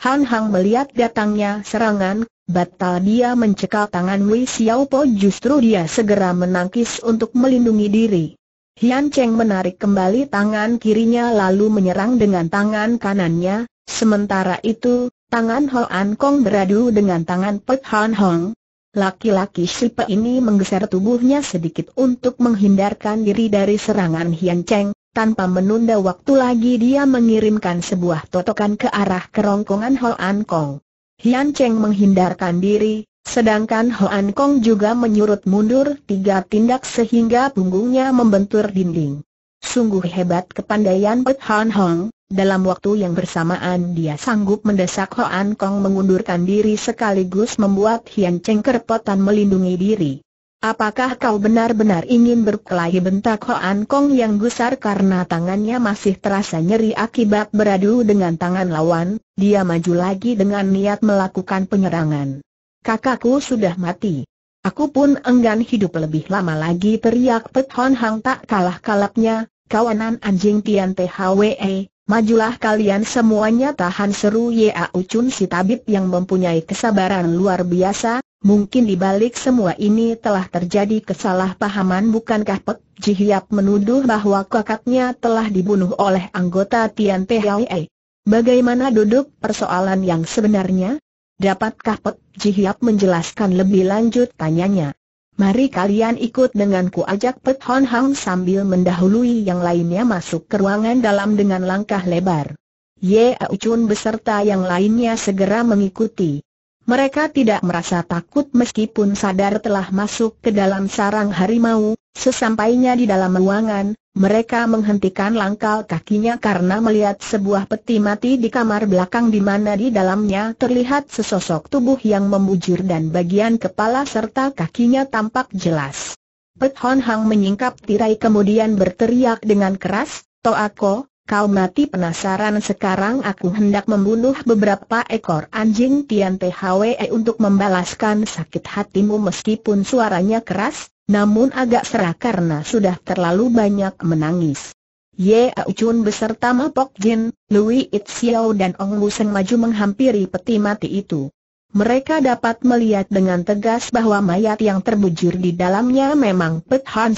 Speaker 1: Han Hang melihat datangnya serangan, batal dia mencekal tangan Wei Xiao Po, justru dia segera menangkis untuk melindungi diri. Hian Cheng menarik kembali tangan kirinya lalu menyerang dengan tangan kanannya, sementara itu, tangan Ho An Kong beradu dengan tangan Pek Han Hong. Laki-laki Sipe ini menggeser tubuhnya sedikit untuk menghindarkan diri dari serangan Hian Cheng, tanpa menunda waktu lagi dia mengirimkan sebuah totokan ke arah kerongkongan Ho Hoan Kong. Hian Cheng menghindarkan diri, sedangkan Ho Hoan Kong juga menyurut mundur tiga tindak sehingga punggungnya membentur dinding. Sungguh hebat kepandaian Pet Han Hong, dalam waktu yang bersamaan dia sanggup mendesak Hoan Kong mengundurkan diri sekaligus membuat Hian Cheng kerepotan melindungi diri. Apakah kau benar-benar ingin berkelahi bentak Hoan Kong yang gusar karena tangannya masih terasa nyeri akibat beradu dengan tangan lawan, dia maju lagi dengan niat melakukan penyerangan. Kakakku sudah mati. Aku pun enggan hidup lebih lama lagi teriak Pet Hon Hang tak kalah kalapnya, kawanan anjing Tian THWE, Majulah kalian semuanya tahan seru ya, Ucun si tabib yang mempunyai kesabaran luar biasa, mungkin dibalik semua ini telah terjadi kesalahpahaman bukankah Pek Ji menuduh bahwa kakaknya telah dibunuh oleh anggota Tian Phe. Bagaimana duduk persoalan yang sebenarnya? Dapatkah Pek Ji menjelaskan lebih lanjut tanyanya? Mari kalian ikut denganku ajak Pet Hon Hang sambil mendahului yang lainnya masuk ke ruangan dalam dengan langkah lebar. Ye Chun beserta yang lainnya segera mengikuti. Mereka tidak merasa takut meskipun sadar telah masuk ke dalam sarang harimau, sesampainya di dalam ruangan, mereka menghentikan langkah kakinya karena melihat sebuah peti mati di kamar belakang di mana di dalamnya terlihat sesosok tubuh yang membujur dan bagian kepala serta kakinya tampak jelas. Pet Hon Hang menyingkap tirai kemudian berteriak dengan keras, Ko! Kau mati penasaran sekarang aku hendak membunuh beberapa ekor anjing Tian THWE untuk membalaskan sakit hatimu meskipun suaranya keras, namun agak serah karena sudah terlalu banyak menangis. Ye Aucun beserta Ma Pok Jin, Lui It Xiao dan Ong Lu Seng maju menghampiri peti mati itu. Mereka dapat melihat dengan tegas bahwa mayat yang terbujur di dalamnya memang Pet Han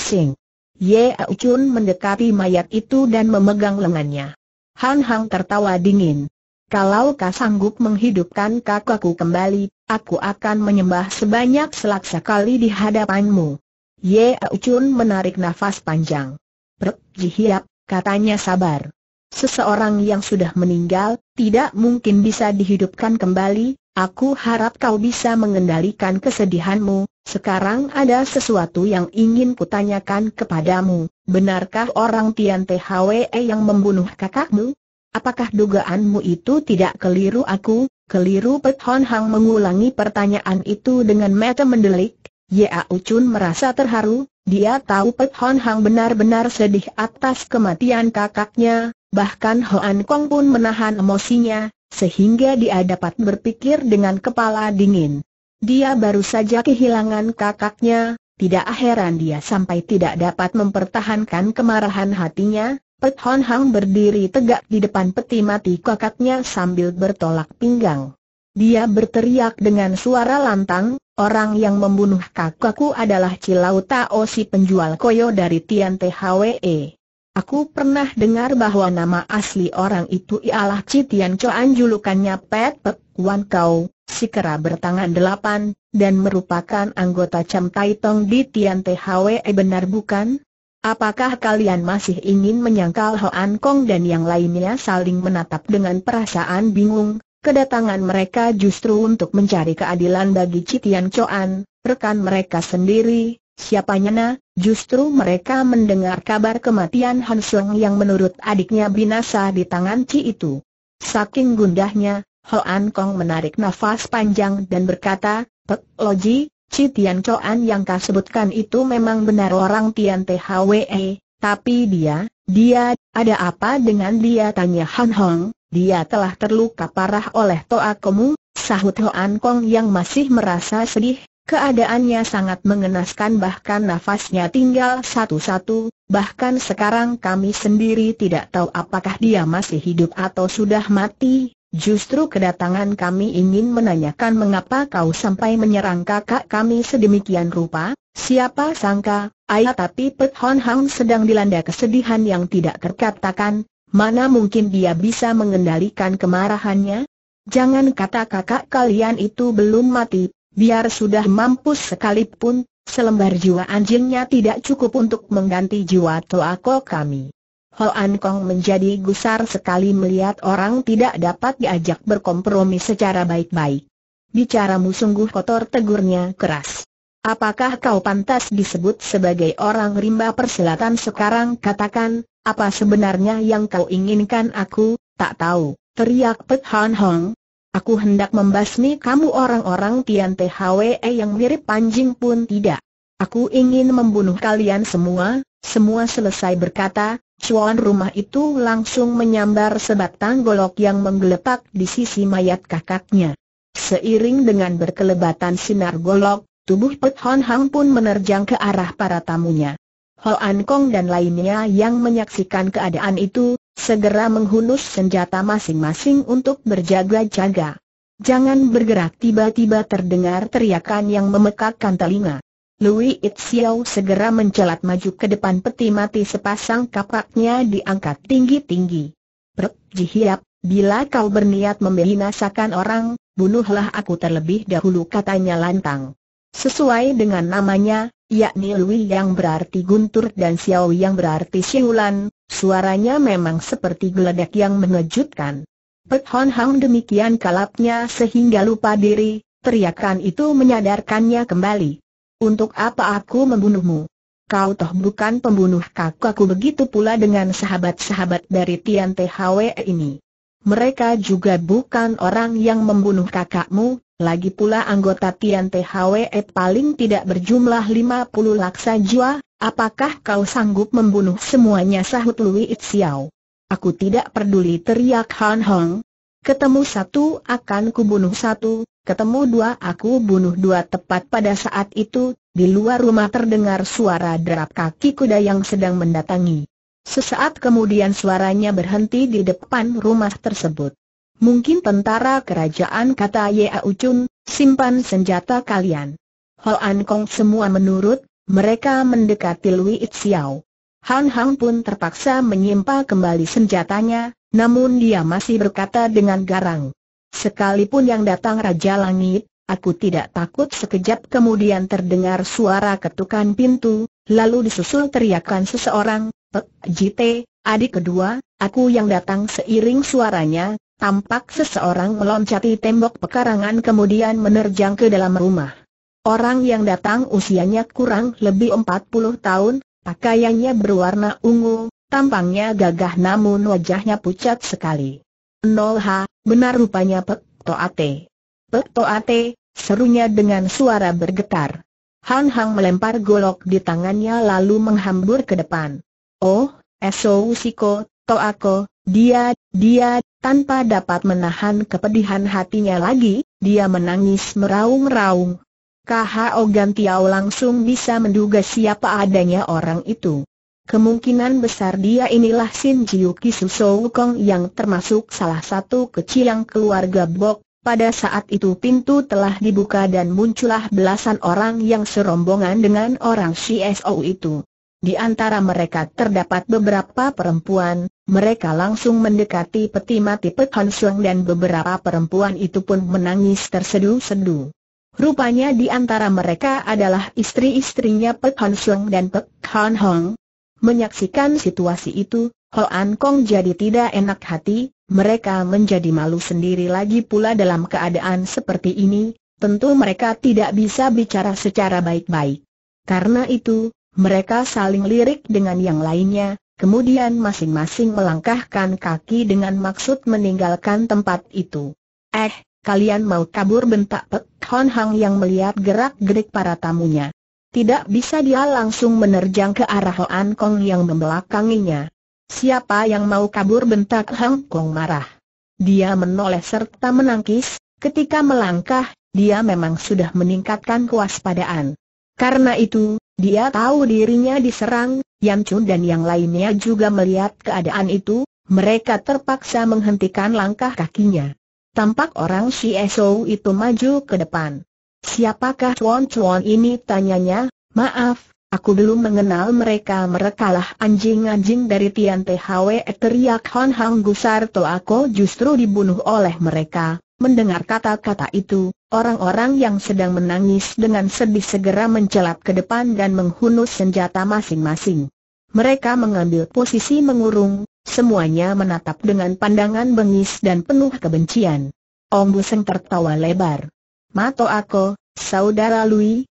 Speaker 1: Ye Chun mendekati mayat itu dan memegang lengannya. Han Hang tertawa dingin. Kalau kau sanggup menghidupkan kakakku kembali, aku akan menyembah sebanyak selaksa kali di hadapanmu. Ye Chun menarik nafas panjang. Perk Jihiap, katanya sabar. Seseorang yang sudah meninggal, tidak mungkin bisa dihidupkan kembali, Aku harap kau bisa mengendalikan kesedihanmu, sekarang ada sesuatu yang ingin kutanyakan kepadamu, benarkah orang Tian THWE yang membunuh kakakmu? Apakah dugaanmu itu tidak keliru aku? Keliru Pet Hon Hang mengulangi pertanyaan itu dengan mata mendelik, U Chun merasa terharu, dia tahu Pet Hon Hang benar-benar sedih atas kematian kakaknya, bahkan Hoan Kong pun menahan emosinya, sehingga dia dapat berpikir dengan kepala dingin. Dia baru saja kehilangan kakaknya, tidak heran dia sampai tidak dapat mempertahankan kemarahan hatinya. Pet Hon Hang berdiri tegak di depan peti mati kakaknya sambil bertolak pinggang. Dia berteriak dengan suara lantang, orang yang membunuh kakakku adalah Cilau Tao oh si penjual koyo dari Tian THWE. Aku pernah dengar bahwa nama asli orang itu ialah Citian Coan julukannya Pet Pek Wan Kau, si kera bertangan delapan, dan merupakan anggota Cham Tai Tong di Tian THWE eh, benar bukan? Apakah kalian masih ingin menyangkal Hoan Kong dan yang lainnya saling menatap dengan perasaan bingung? Kedatangan mereka justru untuk mencari keadilan bagi Citian Coan, rekan mereka sendiri, Siapa nyana, justru mereka mendengar kabar kematian Han yang menurut adiknya binasa di tangan Ci itu. Saking gundahnya, Hoan Kong menarik nafas panjang dan berkata, Pek Loji, Ci Tian Choan yang kau sebutkan itu memang benar orang Tian THWE, tapi dia, dia, ada apa dengan dia tanya Han Hong, dia telah terluka parah oleh Toa Komu, sahut Hoan Kong yang masih merasa sedih, Keadaannya sangat mengenaskan bahkan nafasnya tinggal satu-satu, bahkan sekarang kami sendiri tidak tahu apakah dia masih hidup atau sudah mati, Justru kedatangan kami ingin menanyakan mengapa kau sampai menyerang kakak kami sedemikian rupa, siapa sangka, ayah tapi Pet Hon Hang sedang dilanda kesedihan yang tidak terkatakan, mana mungkin dia bisa mengendalikan kemarahannya? Jangan kata kakak kalian itu belum mati, Biar sudah mampus sekalipun, selembar jiwa anjingnya tidak cukup untuk mengganti jiwa Toako kami. Hoan Kong menjadi gusar sekali melihat orang tidak dapat diajak berkompromi secara baik-baik. Bicaramu sungguh kotor tegurnya keras. Apakah kau pantas disebut sebagai orang rimba perselatan sekarang katakan, apa sebenarnya yang kau inginkan aku, tak tahu, teriak Pek Han Hong, Aku hendak membasmi kamu orang-orang Tian THWE yang mirip anjing pun tidak. Aku ingin membunuh kalian semua, semua selesai berkata, cuan rumah itu langsung menyambar sebatang golok yang menggeletak di sisi mayat kakaknya. Seiring dengan berkelebatan sinar golok, tubuh Pet Hon Hang pun menerjang ke arah para tamunya. Ho An Kong dan lainnya yang menyaksikan keadaan itu, Segera menghunus senjata masing-masing untuk berjaga-jaga. Jangan bergerak tiba-tiba terdengar teriakan yang memekakkan telinga. Louis Itziao segera mencelat maju ke depan peti mati sepasang kapaknya diangkat tinggi-tinggi. Prek, jihiap, bila kau berniat membinasakan orang, bunuhlah aku terlebih dahulu katanya lantang. Sesuai dengan namanya, yakni Lui yang berarti guntur dan Xiao yang berarti siulan, suaranya memang seperti geledek yang mengejutkan. Pek Hon Hang demikian kalapnya sehingga lupa diri, teriakan itu menyadarkannya kembali. Untuk apa aku membunuhmu? Kau toh bukan pembunuh kakakku begitu pula dengan sahabat-sahabat dari Tian THW e ini mereka juga bukan orang yang membunuh kakakmu, lagi pula anggota Tian THWE paling tidak berjumlah 50 laksa jiwa, apakah kau sanggup membunuh semuanya sahut Lui Xiao? Aku tidak peduli teriak Han Hong. Ketemu satu akan kubunuh satu, ketemu dua aku bunuh dua tepat pada saat itu, di luar rumah terdengar suara derap kaki kuda yang sedang mendatangi. Sesaat kemudian suaranya berhenti di depan rumah tersebut. Mungkin tentara kerajaan kata Yao Chun, simpan senjata kalian. Hoan Kong semua menurut, mereka mendekati Lui Xiao. Han Hang pun terpaksa menyimpa kembali senjatanya, namun dia masih berkata dengan garang. Sekalipun yang datang Raja Langit, aku tidak takut sekejap kemudian terdengar suara ketukan pintu, lalu disusul teriakan seseorang, JT, adik kedua, aku yang datang seiring suaranya, tampak seseorang meloncati tembok pekarangan kemudian menerjang ke dalam rumah. Orang yang datang usianya kurang lebih 40 tahun, pakaiannya berwarna ungu, tampangnya gagah namun wajahnya pucat sekali. Nolha, h benar rupanya Pek Toate. Pek Toate, serunya dengan suara bergetar. Han Hang melempar golok di tangannya lalu menghambur ke depan. Oh, Eso Usiko, aku, dia, dia, tanpa dapat menahan kepedihan hatinya lagi, dia menangis meraung-raung. KHO Gantiau langsung bisa menduga siapa adanya orang itu. Kemungkinan besar dia inilah Sin Jiuki Kong yang termasuk salah satu kecil yang keluarga Bok. Pada saat itu pintu telah dibuka dan muncullah belasan orang yang serombongan dengan orang CSO itu. Di antara mereka terdapat beberapa perempuan, mereka langsung mendekati peti mati Pek Han Suang dan beberapa perempuan itu pun menangis tersedu-sedu. Rupanya di antara mereka adalah istri-istrinya Pek Han Suang dan Pek Han Hong. Menyaksikan situasi itu, Ho An Kong jadi tidak enak hati, mereka menjadi malu sendiri lagi pula dalam keadaan seperti ini, tentu mereka tidak bisa bicara secara baik-baik. Karena itu, mereka saling lirik dengan yang lainnya, kemudian masing-masing melangkahkan kaki dengan maksud meninggalkan tempat itu. Eh, kalian mau kabur bentak Pek Hon Hang yang melihat gerak-gerik para tamunya. Tidak bisa dia langsung menerjang ke arah Hoan Kong yang membelakanginya. Siapa yang mau kabur bentak Hang Kong marah. Dia menoleh serta menangkis, ketika melangkah, dia memang sudah meningkatkan kewaspadaan. Karena itu, dia tahu dirinya diserang, Yang Chun dan yang lainnya juga melihat keadaan itu, mereka terpaksa menghentikan langkah kakinya. Tampak orang si Eso itu maju ke depan. Siapakah cuan-cuan ini tanyanya, maaf, aku belum mengenal mereka merekalah anjing-anjing dari Tian THW teriak Hon Hang Gusar Toako justru dibunuh oleh mereka, mendengar kata-kata itu, Orang-orang yang sedang menangis dengan sedih segera mencelap ke depan dan menghunus senjata masing-masing. Mereka mengambil posisi mengurung, semuanya menatap dengan pandangan bengis dan penuh kebencian. Ong Buseng tertawa lebar. Mato Ako, saudara Lui,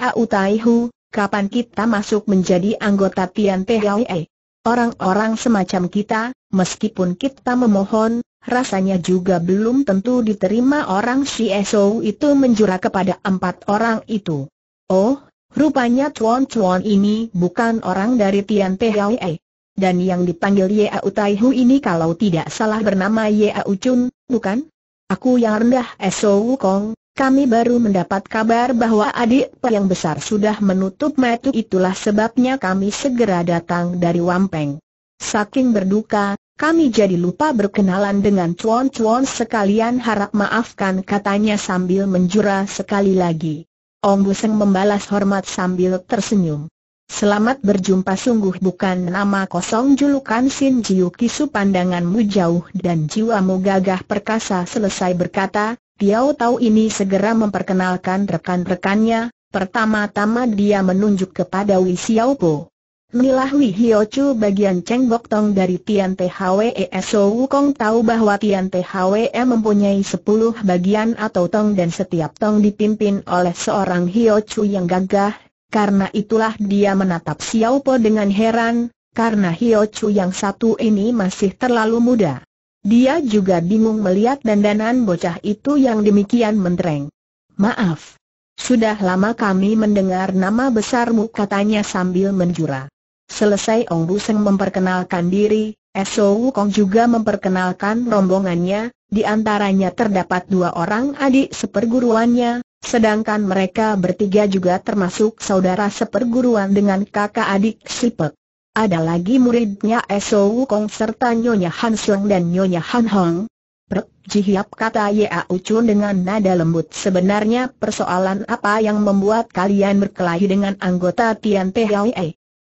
Speaker 1: a utaihu, kapan kita masuk menjadi anggota Tian Thae? Orang-orang semacam kita, meskipun kita memohon, rasanya juga belum tentu diterima orang si Shieso itu menjura kepada empat orang itu. Oh, rupanya Tuan Tuan ini bukan orang dari Tian Phe. Dan yang dipanggil Yau Tai Hu ini kalau tidak salah bernama Yau Chun, bukan? Aku yang rendah Eso Wukong, kami baru mendapat kabar bahwa adik yang besar sudah menutup metu itulah sebabnya kami segera datang dari Wampeng. Saking berduka, kami jadi lupa berkenalan dengan cuan-cuan sekalian harap maafkan katanya sambil menjura sekali lagi. Ong Buseng membalas hormat sambil tersenyum. Selamat berjumpa sungguh bukan nama kosong julukan Sin Jiu Kisu pandanganmu jauh dan jiwamu gagah perkasa selesai berkata, Tiao Tau ini segera memperkenalkan rekan-rekannya, pertama-tama dia menunjuk kepada Wei Xiaopo. Milah Li Hio bagian Cheng Bok Tong dari Tian THWE So Wukong tahu bahwa Tian THWE mempunyai 10 bagian atau tong dan setiap tong dipimpin oleh seorang Hio yang gagah, karena itulah dia menatap Xiao Po dengan heran, karena Hio yang satu ini masih terlalu muda. Dia juga bingung melihat dandanan bocah itu yang demikian mentereng. Maaf. Sudah lama kami mendengar nama besarmu katanya sambil menjura. Selesai Ong Buseng memperkenalkan diri, Soo Wukong juga memperkenalkan rombongannya, di antaranya terdapat dua orang adik seperguruannya, sedangkan mereka bertiga juga termasuk saudara seperguruan dengan kakak adik Sipek. Ada lagi muridnya Soo Wukong serta Nyonya Han Sung dan Nyonya Han Hong. Prek Jihyap kata Ya Ucun dengan nada lembut sebenarnya persoalan apa yang membuat kalian berkelahi dengan anggota Tian Teh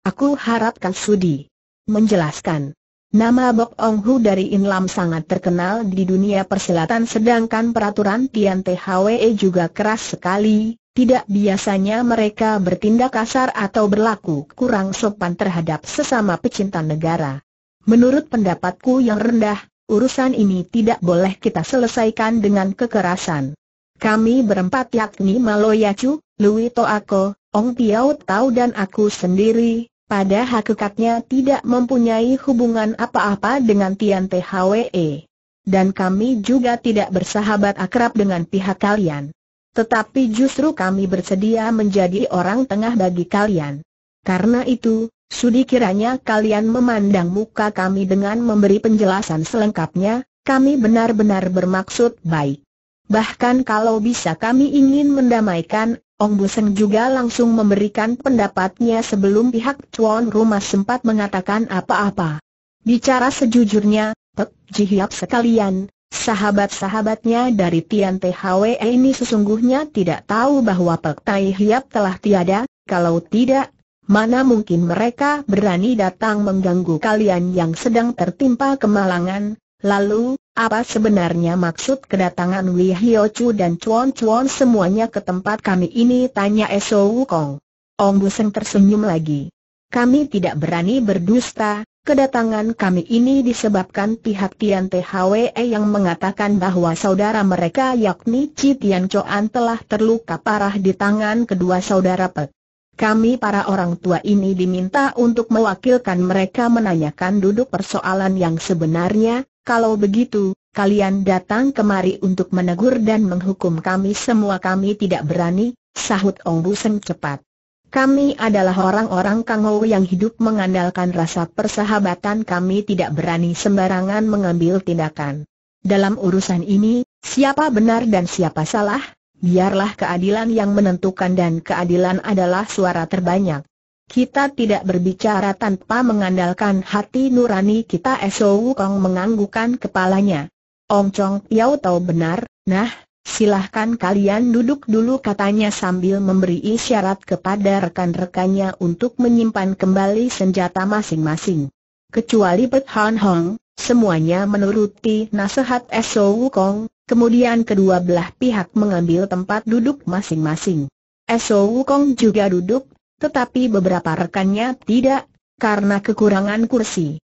Speaker 1: Aku harapkan Sudi menjelaskan. Nama Bok Ong Hu dari In Lam sangat terkenal di dunia persilatan sedangkan peraturan Tian THWE juga keras sekali, tidak biasanya mereka bertindak kasar atau berlaku kurang sopan terhadap sesama pecinta negara. Menurut pendapatku yang rendah, urusan ini tidak boleh kita selesaikan dengan kekerasan. Kami berempat yakni Maloyacu, Louis Toako, Ong Piao Tau dan aku sendiri, pada hakikatnya tidak mempunyai hubungan apa-apa dengan Tian THWE. Dan kami juga tidak bersahabat akrab dengan pihak kalian. Tetapi justru kami bersedia menjadi orang tengah bagi kalian. Karena itu, sudi kiranya kalian memandang muka kami dengan memberi penjelasan selengkapnya, kami benar-benar bermaksud baik. Bahkan kalau bisa kami ingin mendamaikan Ong Ombusen juga langsung memberikan pendapatnya sebelum pihak tuan rumah sempat mengatakan apa-apa. Bicara sejujurnya, Pek Hiap sekalian, sahabat-sahabatnya dari Tian THW ini sesungguhnya tidak tahu bahwa Pek Tai Hiap telah tiada, kalau tidak, mana mungkin mereka berani datang mengganggu kalian yang sedang tertimpa kemalangan, lalu, apa sebenarnya maksud kedatangan Wei Hyo dan Chuan Chuan semuanya ke tempat kami ini? Tanya Eso Wukong. Ong Buseng tersenyum lagi. Kami tidak berani berdusta, kedatangan kami ini disebabkan pihak Tian THWE yang mengatakan bahwa saudara mereka yakni Chi Tian Chuan telah terluka parah di tangan kedua saudara Pe. Kami para orang tua ini diminta untuk mewakilkan mereka menanyakan duduk persoalan yang sebenarnya, kalau begitu, kalian datang kemari untuk menegur dan menghukum kami semua kami tidak berani, sahut Ong Buseng cepat. Kami adalah orang-orang Ou yang hidup mengandalkan rasa persahabatan kami tidak berani sembarangan mengambil tindakan. Dalam urusan ini, siapa benar dan siapa salah, biarlah keadilan yang menentukan dan keadilan adalah suara terbanyak. Kita tidak berbicara tanpa mengandalkan hati nurani kita Eso Wukong menganggukan kepalanya. Ong Chong Piao tahu benar, nah, silahkan kalian duduk dulu katanya sambil memberi isyarat kepada rekan-rekannya untuk menyimpan kembali senjata masing-masing. Kecuali Pet Han Hong, semuanya menuruti nasihat Eso Wukong, kemudian kedua belah pihak mengambil tempat duduk masing-masing. Eso Wukong juga duduk, tetapi beberapa rekannya tidak, karena kekurangan kursi.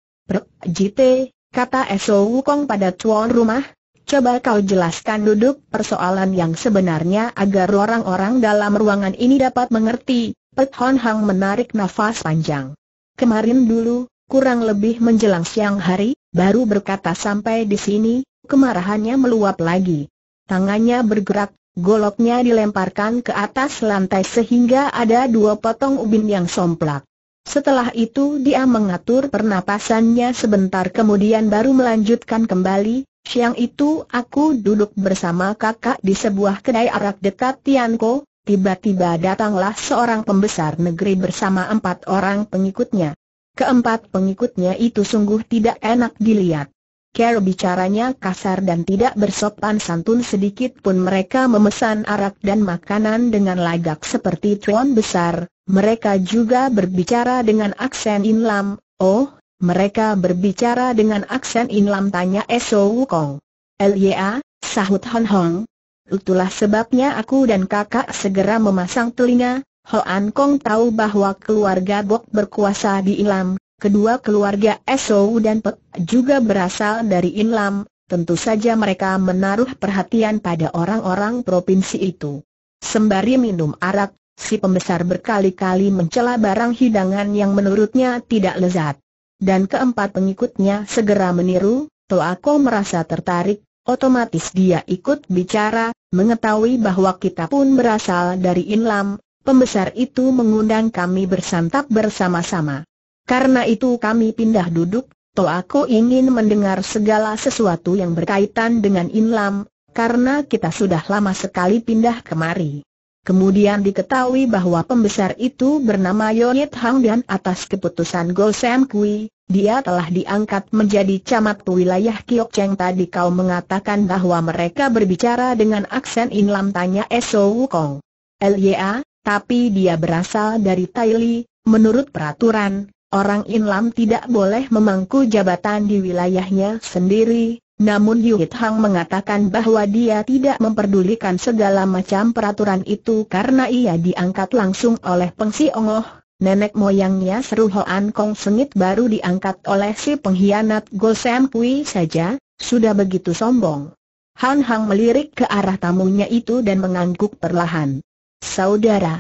Speaker 1: Jite, kata Eso Wukong pada tuan rumah, coba kau jelaskan duduk persoalan yang sebenarnya agar orang-orang dalam ruangan ini dapat mengerti. Pek Hon Hang menarik nafas panjang. Kemarin dulu, kurang lebih menjelang siang hari, baru berkata sampai di sini, kemarahannya meluap lagi. Tangannya bergerak, Goloknya dilemparkan ke atas lantai sehingga ada dua potong ubin yang somplak. Setelah itu dia mengatur pernapasannya sebentar kemudian baru melanjutkan kembali, siang itu aku duduk bersama kakak di sebuah kedai arak dekat Tianko, tiba-tiba datanglah seorang pembesar negeri bersama empat orang pengikutnya. Keempat pengikutnya itu sungguh tidak enak dilihat. Ker bicaranya kasar dan tidak bersopan santun sedikit pun mereka memesan arak dan makanan dengan lagak seperti tuan besar, mereka juga berbicara dengan aksen Inlam, oh, mereka berbicara dengan aksen Inlam tanya Eso Wukong. Lya, sahut Hon Hong. Itulah sebabnya aku dan kakak segera memasang telinga, Hoan Kong tahu bahwa keluarga Bok berkuasa di Ilam, Kedua keluarga Esso dan Pek juga berasal dari Inlam, tentu saja mereka menaruh perhatian pada orang-orang provinsi itu. Sembari minum arak, si pembesar berkali-kali mencela barang hidangan yang menurutnya tidak lezat. Dan keempat pengikutnya segera meniru, Toako merasa tertarik, otomatis dia ikut bicara, mengetahui bahwa kita pun berasal dari Inlam, pembesar itu mengundang kami bersantap bersama-sama. Karena itu kami pindah duduk, toh aku ingin mendengar segala sesuatu yang berkaitan dengan Inlam, karena kita sudah lama sekali pindah kemari. Kemudian diketahui bahwa pembesar itu bernama Yonit Hang dan atas keputusan Go Sam Kui, dia telah diangkat menjadi camat wilayah Cheng. tadi kau mengatakan bahwa mereka berbicara dengan aksen Inlam tanya Eso Wukong. LYA, tapi dia berasal dari Taili, menurut peraturan, orang Inlam tidak boleh memangku jabatan di wilayahnya sendiri, namun Yuhit Hang mengatakan bahwa dia tidak memperdulikan segala macam peraturan itu karena ia diangkat langsung oleh Peng Si Ongoh, nenek moyangnya Seru Hoan Kong Sengit baru diangkat oleh si pengkhianat Go Sam Pui saja, sudah begitu sombong. Han Hang melirik ke arah tamunya itu dan mengangguk perlahan. Saudara,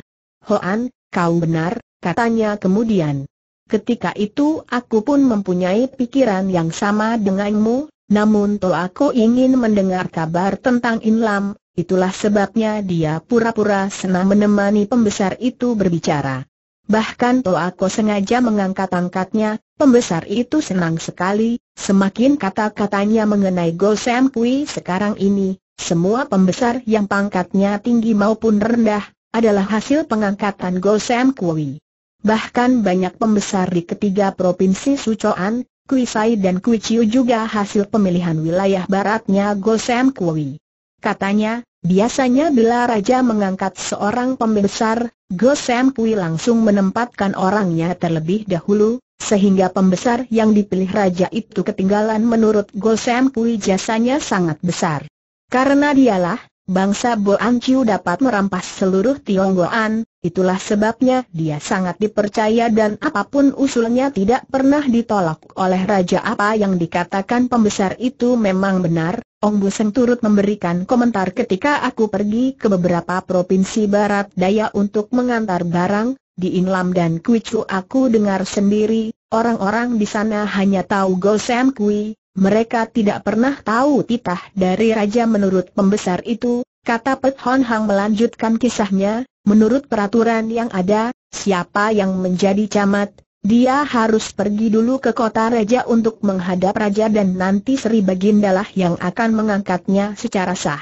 Speaker 1: Hoan, kau benar, katanya kemudian. Ketika itu aku pun mempunyai pikiran yang sama denganmu, namun toh aku ingin mendengar kabar tentang Inlam, itulah sebabnya dia pura-pura senang menemani pembesar itu berbicara. Bahkan toh aku sengaja mengangkat-angkatnya, pembesar itu senang sekali, semakin kata-katanya mengenai Go Kui sekarang ini, semua pembesar yang pangkatnya tinggi maupun rendah, adalah hasil pengangkatan Go Kui. Bahkan banyak pembesar di ketiga provinsi Sucoan, Kuisai dan Kuiciu juga hasil pemilihan wilayah baratnya Gosem Kui. Katanya, biasanya bila raja mengangkat seorang pembesar, Gosem Kui langsung menempatkan orangnya terlebih dahulu, sehingga pembesar yang dipilih raja itu ketinggalan menurut Gosem Kui jasanya sangat besar. Karena dialah, bangsa Boan Chiu dapat merampas seluruh Tionggoan, itulah sebabnya dia sangat dipercaya dan apapun usulnya tidak pernah ditolak oleh Raja apa yang dikatakan pembesar itu memang benar, Ong Buseng turut memberikan komentar ketika aku pergi ke beberapa provinsi barat daya untuk mengantar barang, di Inlam dan Kuicu aku dengar sendiri, orang-orang di sana hanya tahu Gosem Kui, mereka tidak pernah tahu titah dari raja menurut pembesar itu, kata Pet Hon Hang melanjutkan kisahnya, menurut peraturan yang ada, siapa yang menjadi camat, dia harus pergi dulu ke kota raja untuk menghadap raja dan nanti Sri Bagindalah yang akan mengangkatnya secara sah.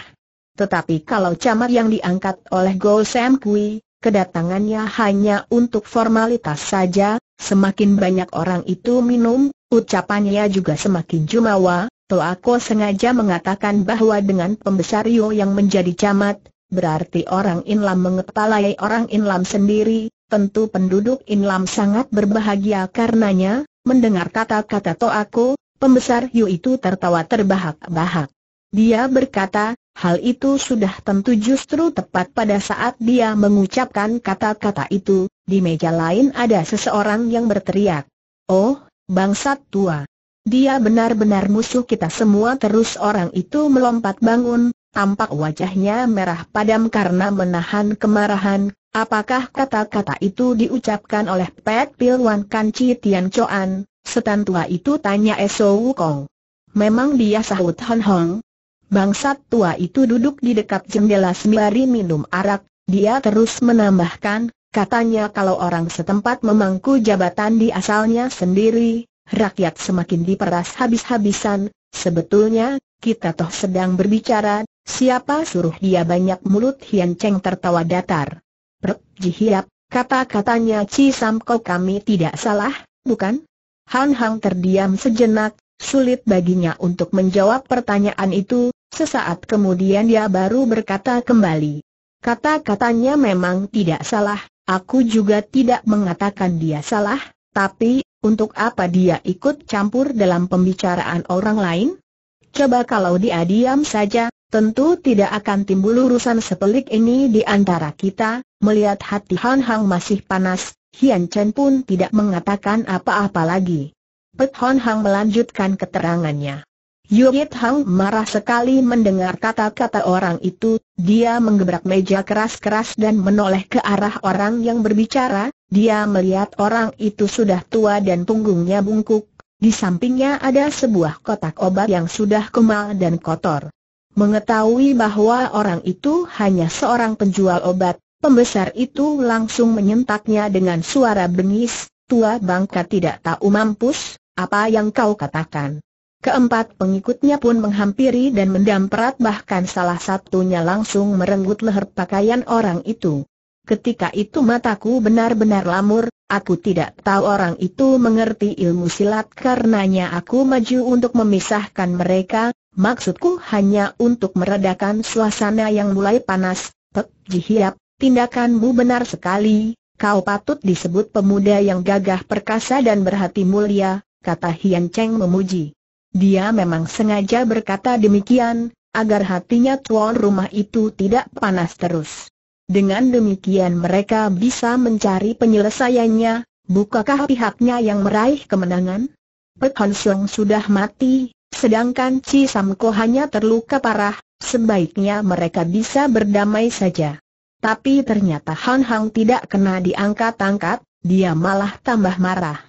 Speaker 1: Tetapi kalau camat yang diangkat oleh Go Sam Kui, kedatangannya hanya untuk formalitas saja, Semakin banyak orang itu minum, ucapannya juga semakin jumawa, Toako sengaja mengatakan bahwa dengan pembesar pembesario yang menjadi camat, berarti orang Inlam mengepalai orang Inlam sendiri, tentu penduduk Inlam sangat berbahagia karenanya, mendengar kata-kata Toako, pembesar Yu itu tertawa terbahak-bahak. Dia berkata, Hal itu sudah tentu justru tepat pada saat dia mengucapkan kata-kata itu, di meja lain ada seseorang yang berteriak. Oh, bangsat tua. Dia benar-benar musuh kita semua terus orang itu melompat bangun, tampak wajahnya merah padam karena menahan kemarahan. Apakah kata-kata itu diucapkan oleh Pek Pilwan Kanci Tian Choan, setan tua itu tanya Esau Wukong. Memang dia sahut Hon Hong, Bangsat tua itu duduk di dekat jendela sembari minum arak, dia terus menambahkan, katanya kalau orang setempat memangku jabatan di asalnya sendiri, rakyat semakin diperas habis-habisan, sebetulnya, kita toh sedang berbicara, siapa suruh dia banyak mulut Hian Cheng tertawa datar. Prek, jihiap, kata-katanya Ci Samko kami tidak salah, bukan? Han Hang terdiam sejenak, sulit baginya untuk menjawab pertanyaan itu, Sesaat kemudian dia baru berkata kembali. Kata-katanya memang tidak salah, aku juga tidak mengatakan dia salah, tapi, untuk apa dia ikut campur dalam pembicaraan orang lain? Coba kalau dia diam saja, tentu tidak akan timbul urusan sepelik ini di antara kita, melihat hati Han Hang masih panas, Hian Chen pun tidak mengatakan apa-apa lagi. Pet Hon Hang melanjutkan keterangannya. Yue Hang marah sekali mendengar kata-kata orang itu, dia menggebrak meja keras-keras dan menoleh ke arah orang yang berbicara, dia melihat orang itu sudah tua dan punggungnya bungkuk, di sampingnya ada sebuah kotak obat yang sudah kemal dan kotor. Mengetahui bahwa orang itu hanya seorang penjual obat, pembesar itu langsung menyentaknya dengan suara bengis, tua bangka tidak tahu mampus, apa yang kau katakan. Keempat pengikutnya pun menghampiri dan mendamprat bahkan salah satunya langsung merenggut leher pakaian orang itu. Ketika itu mataku benar-benar lamur, aku tidak tahu orang itu mengerti ilmu silat karenanya aku maju untuk memisahkan mereka, maksudku hanya untuk meredakan suasana yang mulai panas. Pek Jihiap, tindakanmu benar sekali, kau patut disebut pemuda yang gagah perkasa dan berhati mulia, kata Hian Cheng memuji. Dia memang sengaja berkata demikian, agar hatinya tuan rumah itu tidak panas terus. Dengan demikian mereka bisa mencari penyelesaiannya, bukakah pihaknya yang meraih kemenangan? Pek Hon Sung sudah mati, sedangkan Chi Sam hanya terluka parah, sebaiknya mereka bisa berdamai saja. Tapi ternyata Han Hang tidak kena diangkat-angkat, dia malah tambah marah.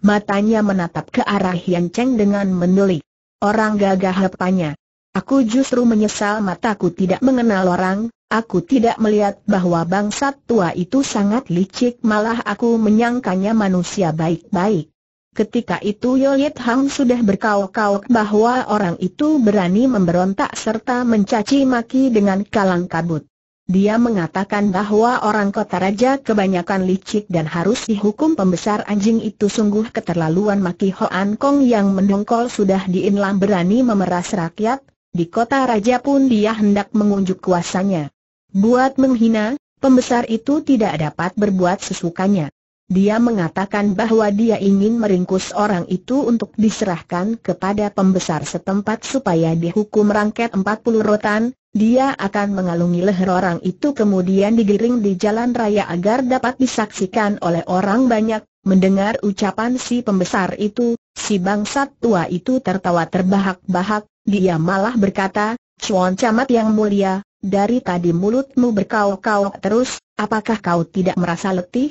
Speaker 1: Matanya menatap ke arah Hian Cheng dengan menelik. Orang gagah hepanya. Aku justru menyesal mataku tidak mengenal orang, aku tidak melihat bahwa bangsat tua itu sangat licik malah aku menyangkanya manusia baik-baik. Ketika itu Yoliet Hang sudah berkauk-kauk bahwa orang itu berani memberontak serta mencaci maki dengan kalang kabut. Dia mengatakan bahwa orang kota raja kebanyakan licik dan harus dihukum pembesar anjing itu sungguh keterlaluan Maki Hoan Kong yang mendongkol sudah diinlam berani memeras rakyat, di kota raja pun dia hendak mengunjuk kuasanya. Buat menghina, pembesar itu tidak dapat berbuat sesukanya. Dia mengatakan bahwa dia ingin meringkus orang itu untuk diserahkan kepada pembesar setempat supaya dihukum rangket 40 rotan, dia akan mengalungi leher orang itu kemudian digiring di jalan raya agar dapat disaksikan oleh orang banyak. Mendengar ucapan si pembesar itu, si bangsat tua itu tertawa terbahak-bahak, dia malah berkata, Cuan Camat yang mulia, dari tadi mulutmu berkau-kau terus, apakah kau tidak merasa letih?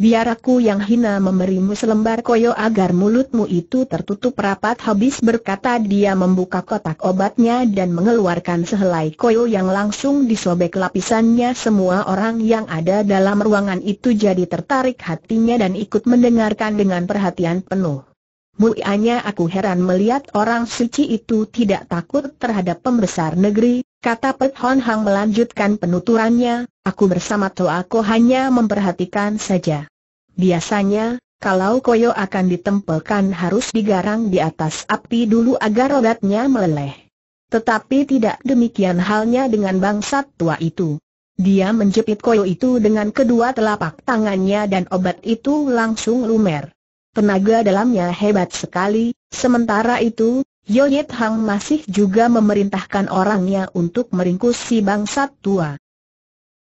Speaker 1: Biar aku yang hina memberimu selembar koyo agar mulutmu itu tertutup rapat habis berkata dia membuka kotak obatnya dan mengeluarkan sehelai koyo yang langsung disobek lapisannya semua orang yang ada dalam ruangan itu jadi tertarik hatinya dan ikut mendengarkan dengan perhatian penuh. Muianya aku heran melihat orang suci itu tidak takut terhadap pembesar negeri, kata Pet Hon Hang melanjutkan penuturannya, aku bersama Ko hanya memperhatikan saja. Biasanya, kalau koyo akan ditempelkan harus digarang di atas api dulu agar obatnya meleleh. Tetapi tidak demikian halnya dengan bangsat tua itu. Dia menjepit koyo itu dengan kedua telapak tangannya dan obat itu langsung lumer. Tenaga dalamnya hebat sekali, sementara itu, Yoyet Hang masih juga memerintahkan orangnya untuk meringkus si bangsat tua.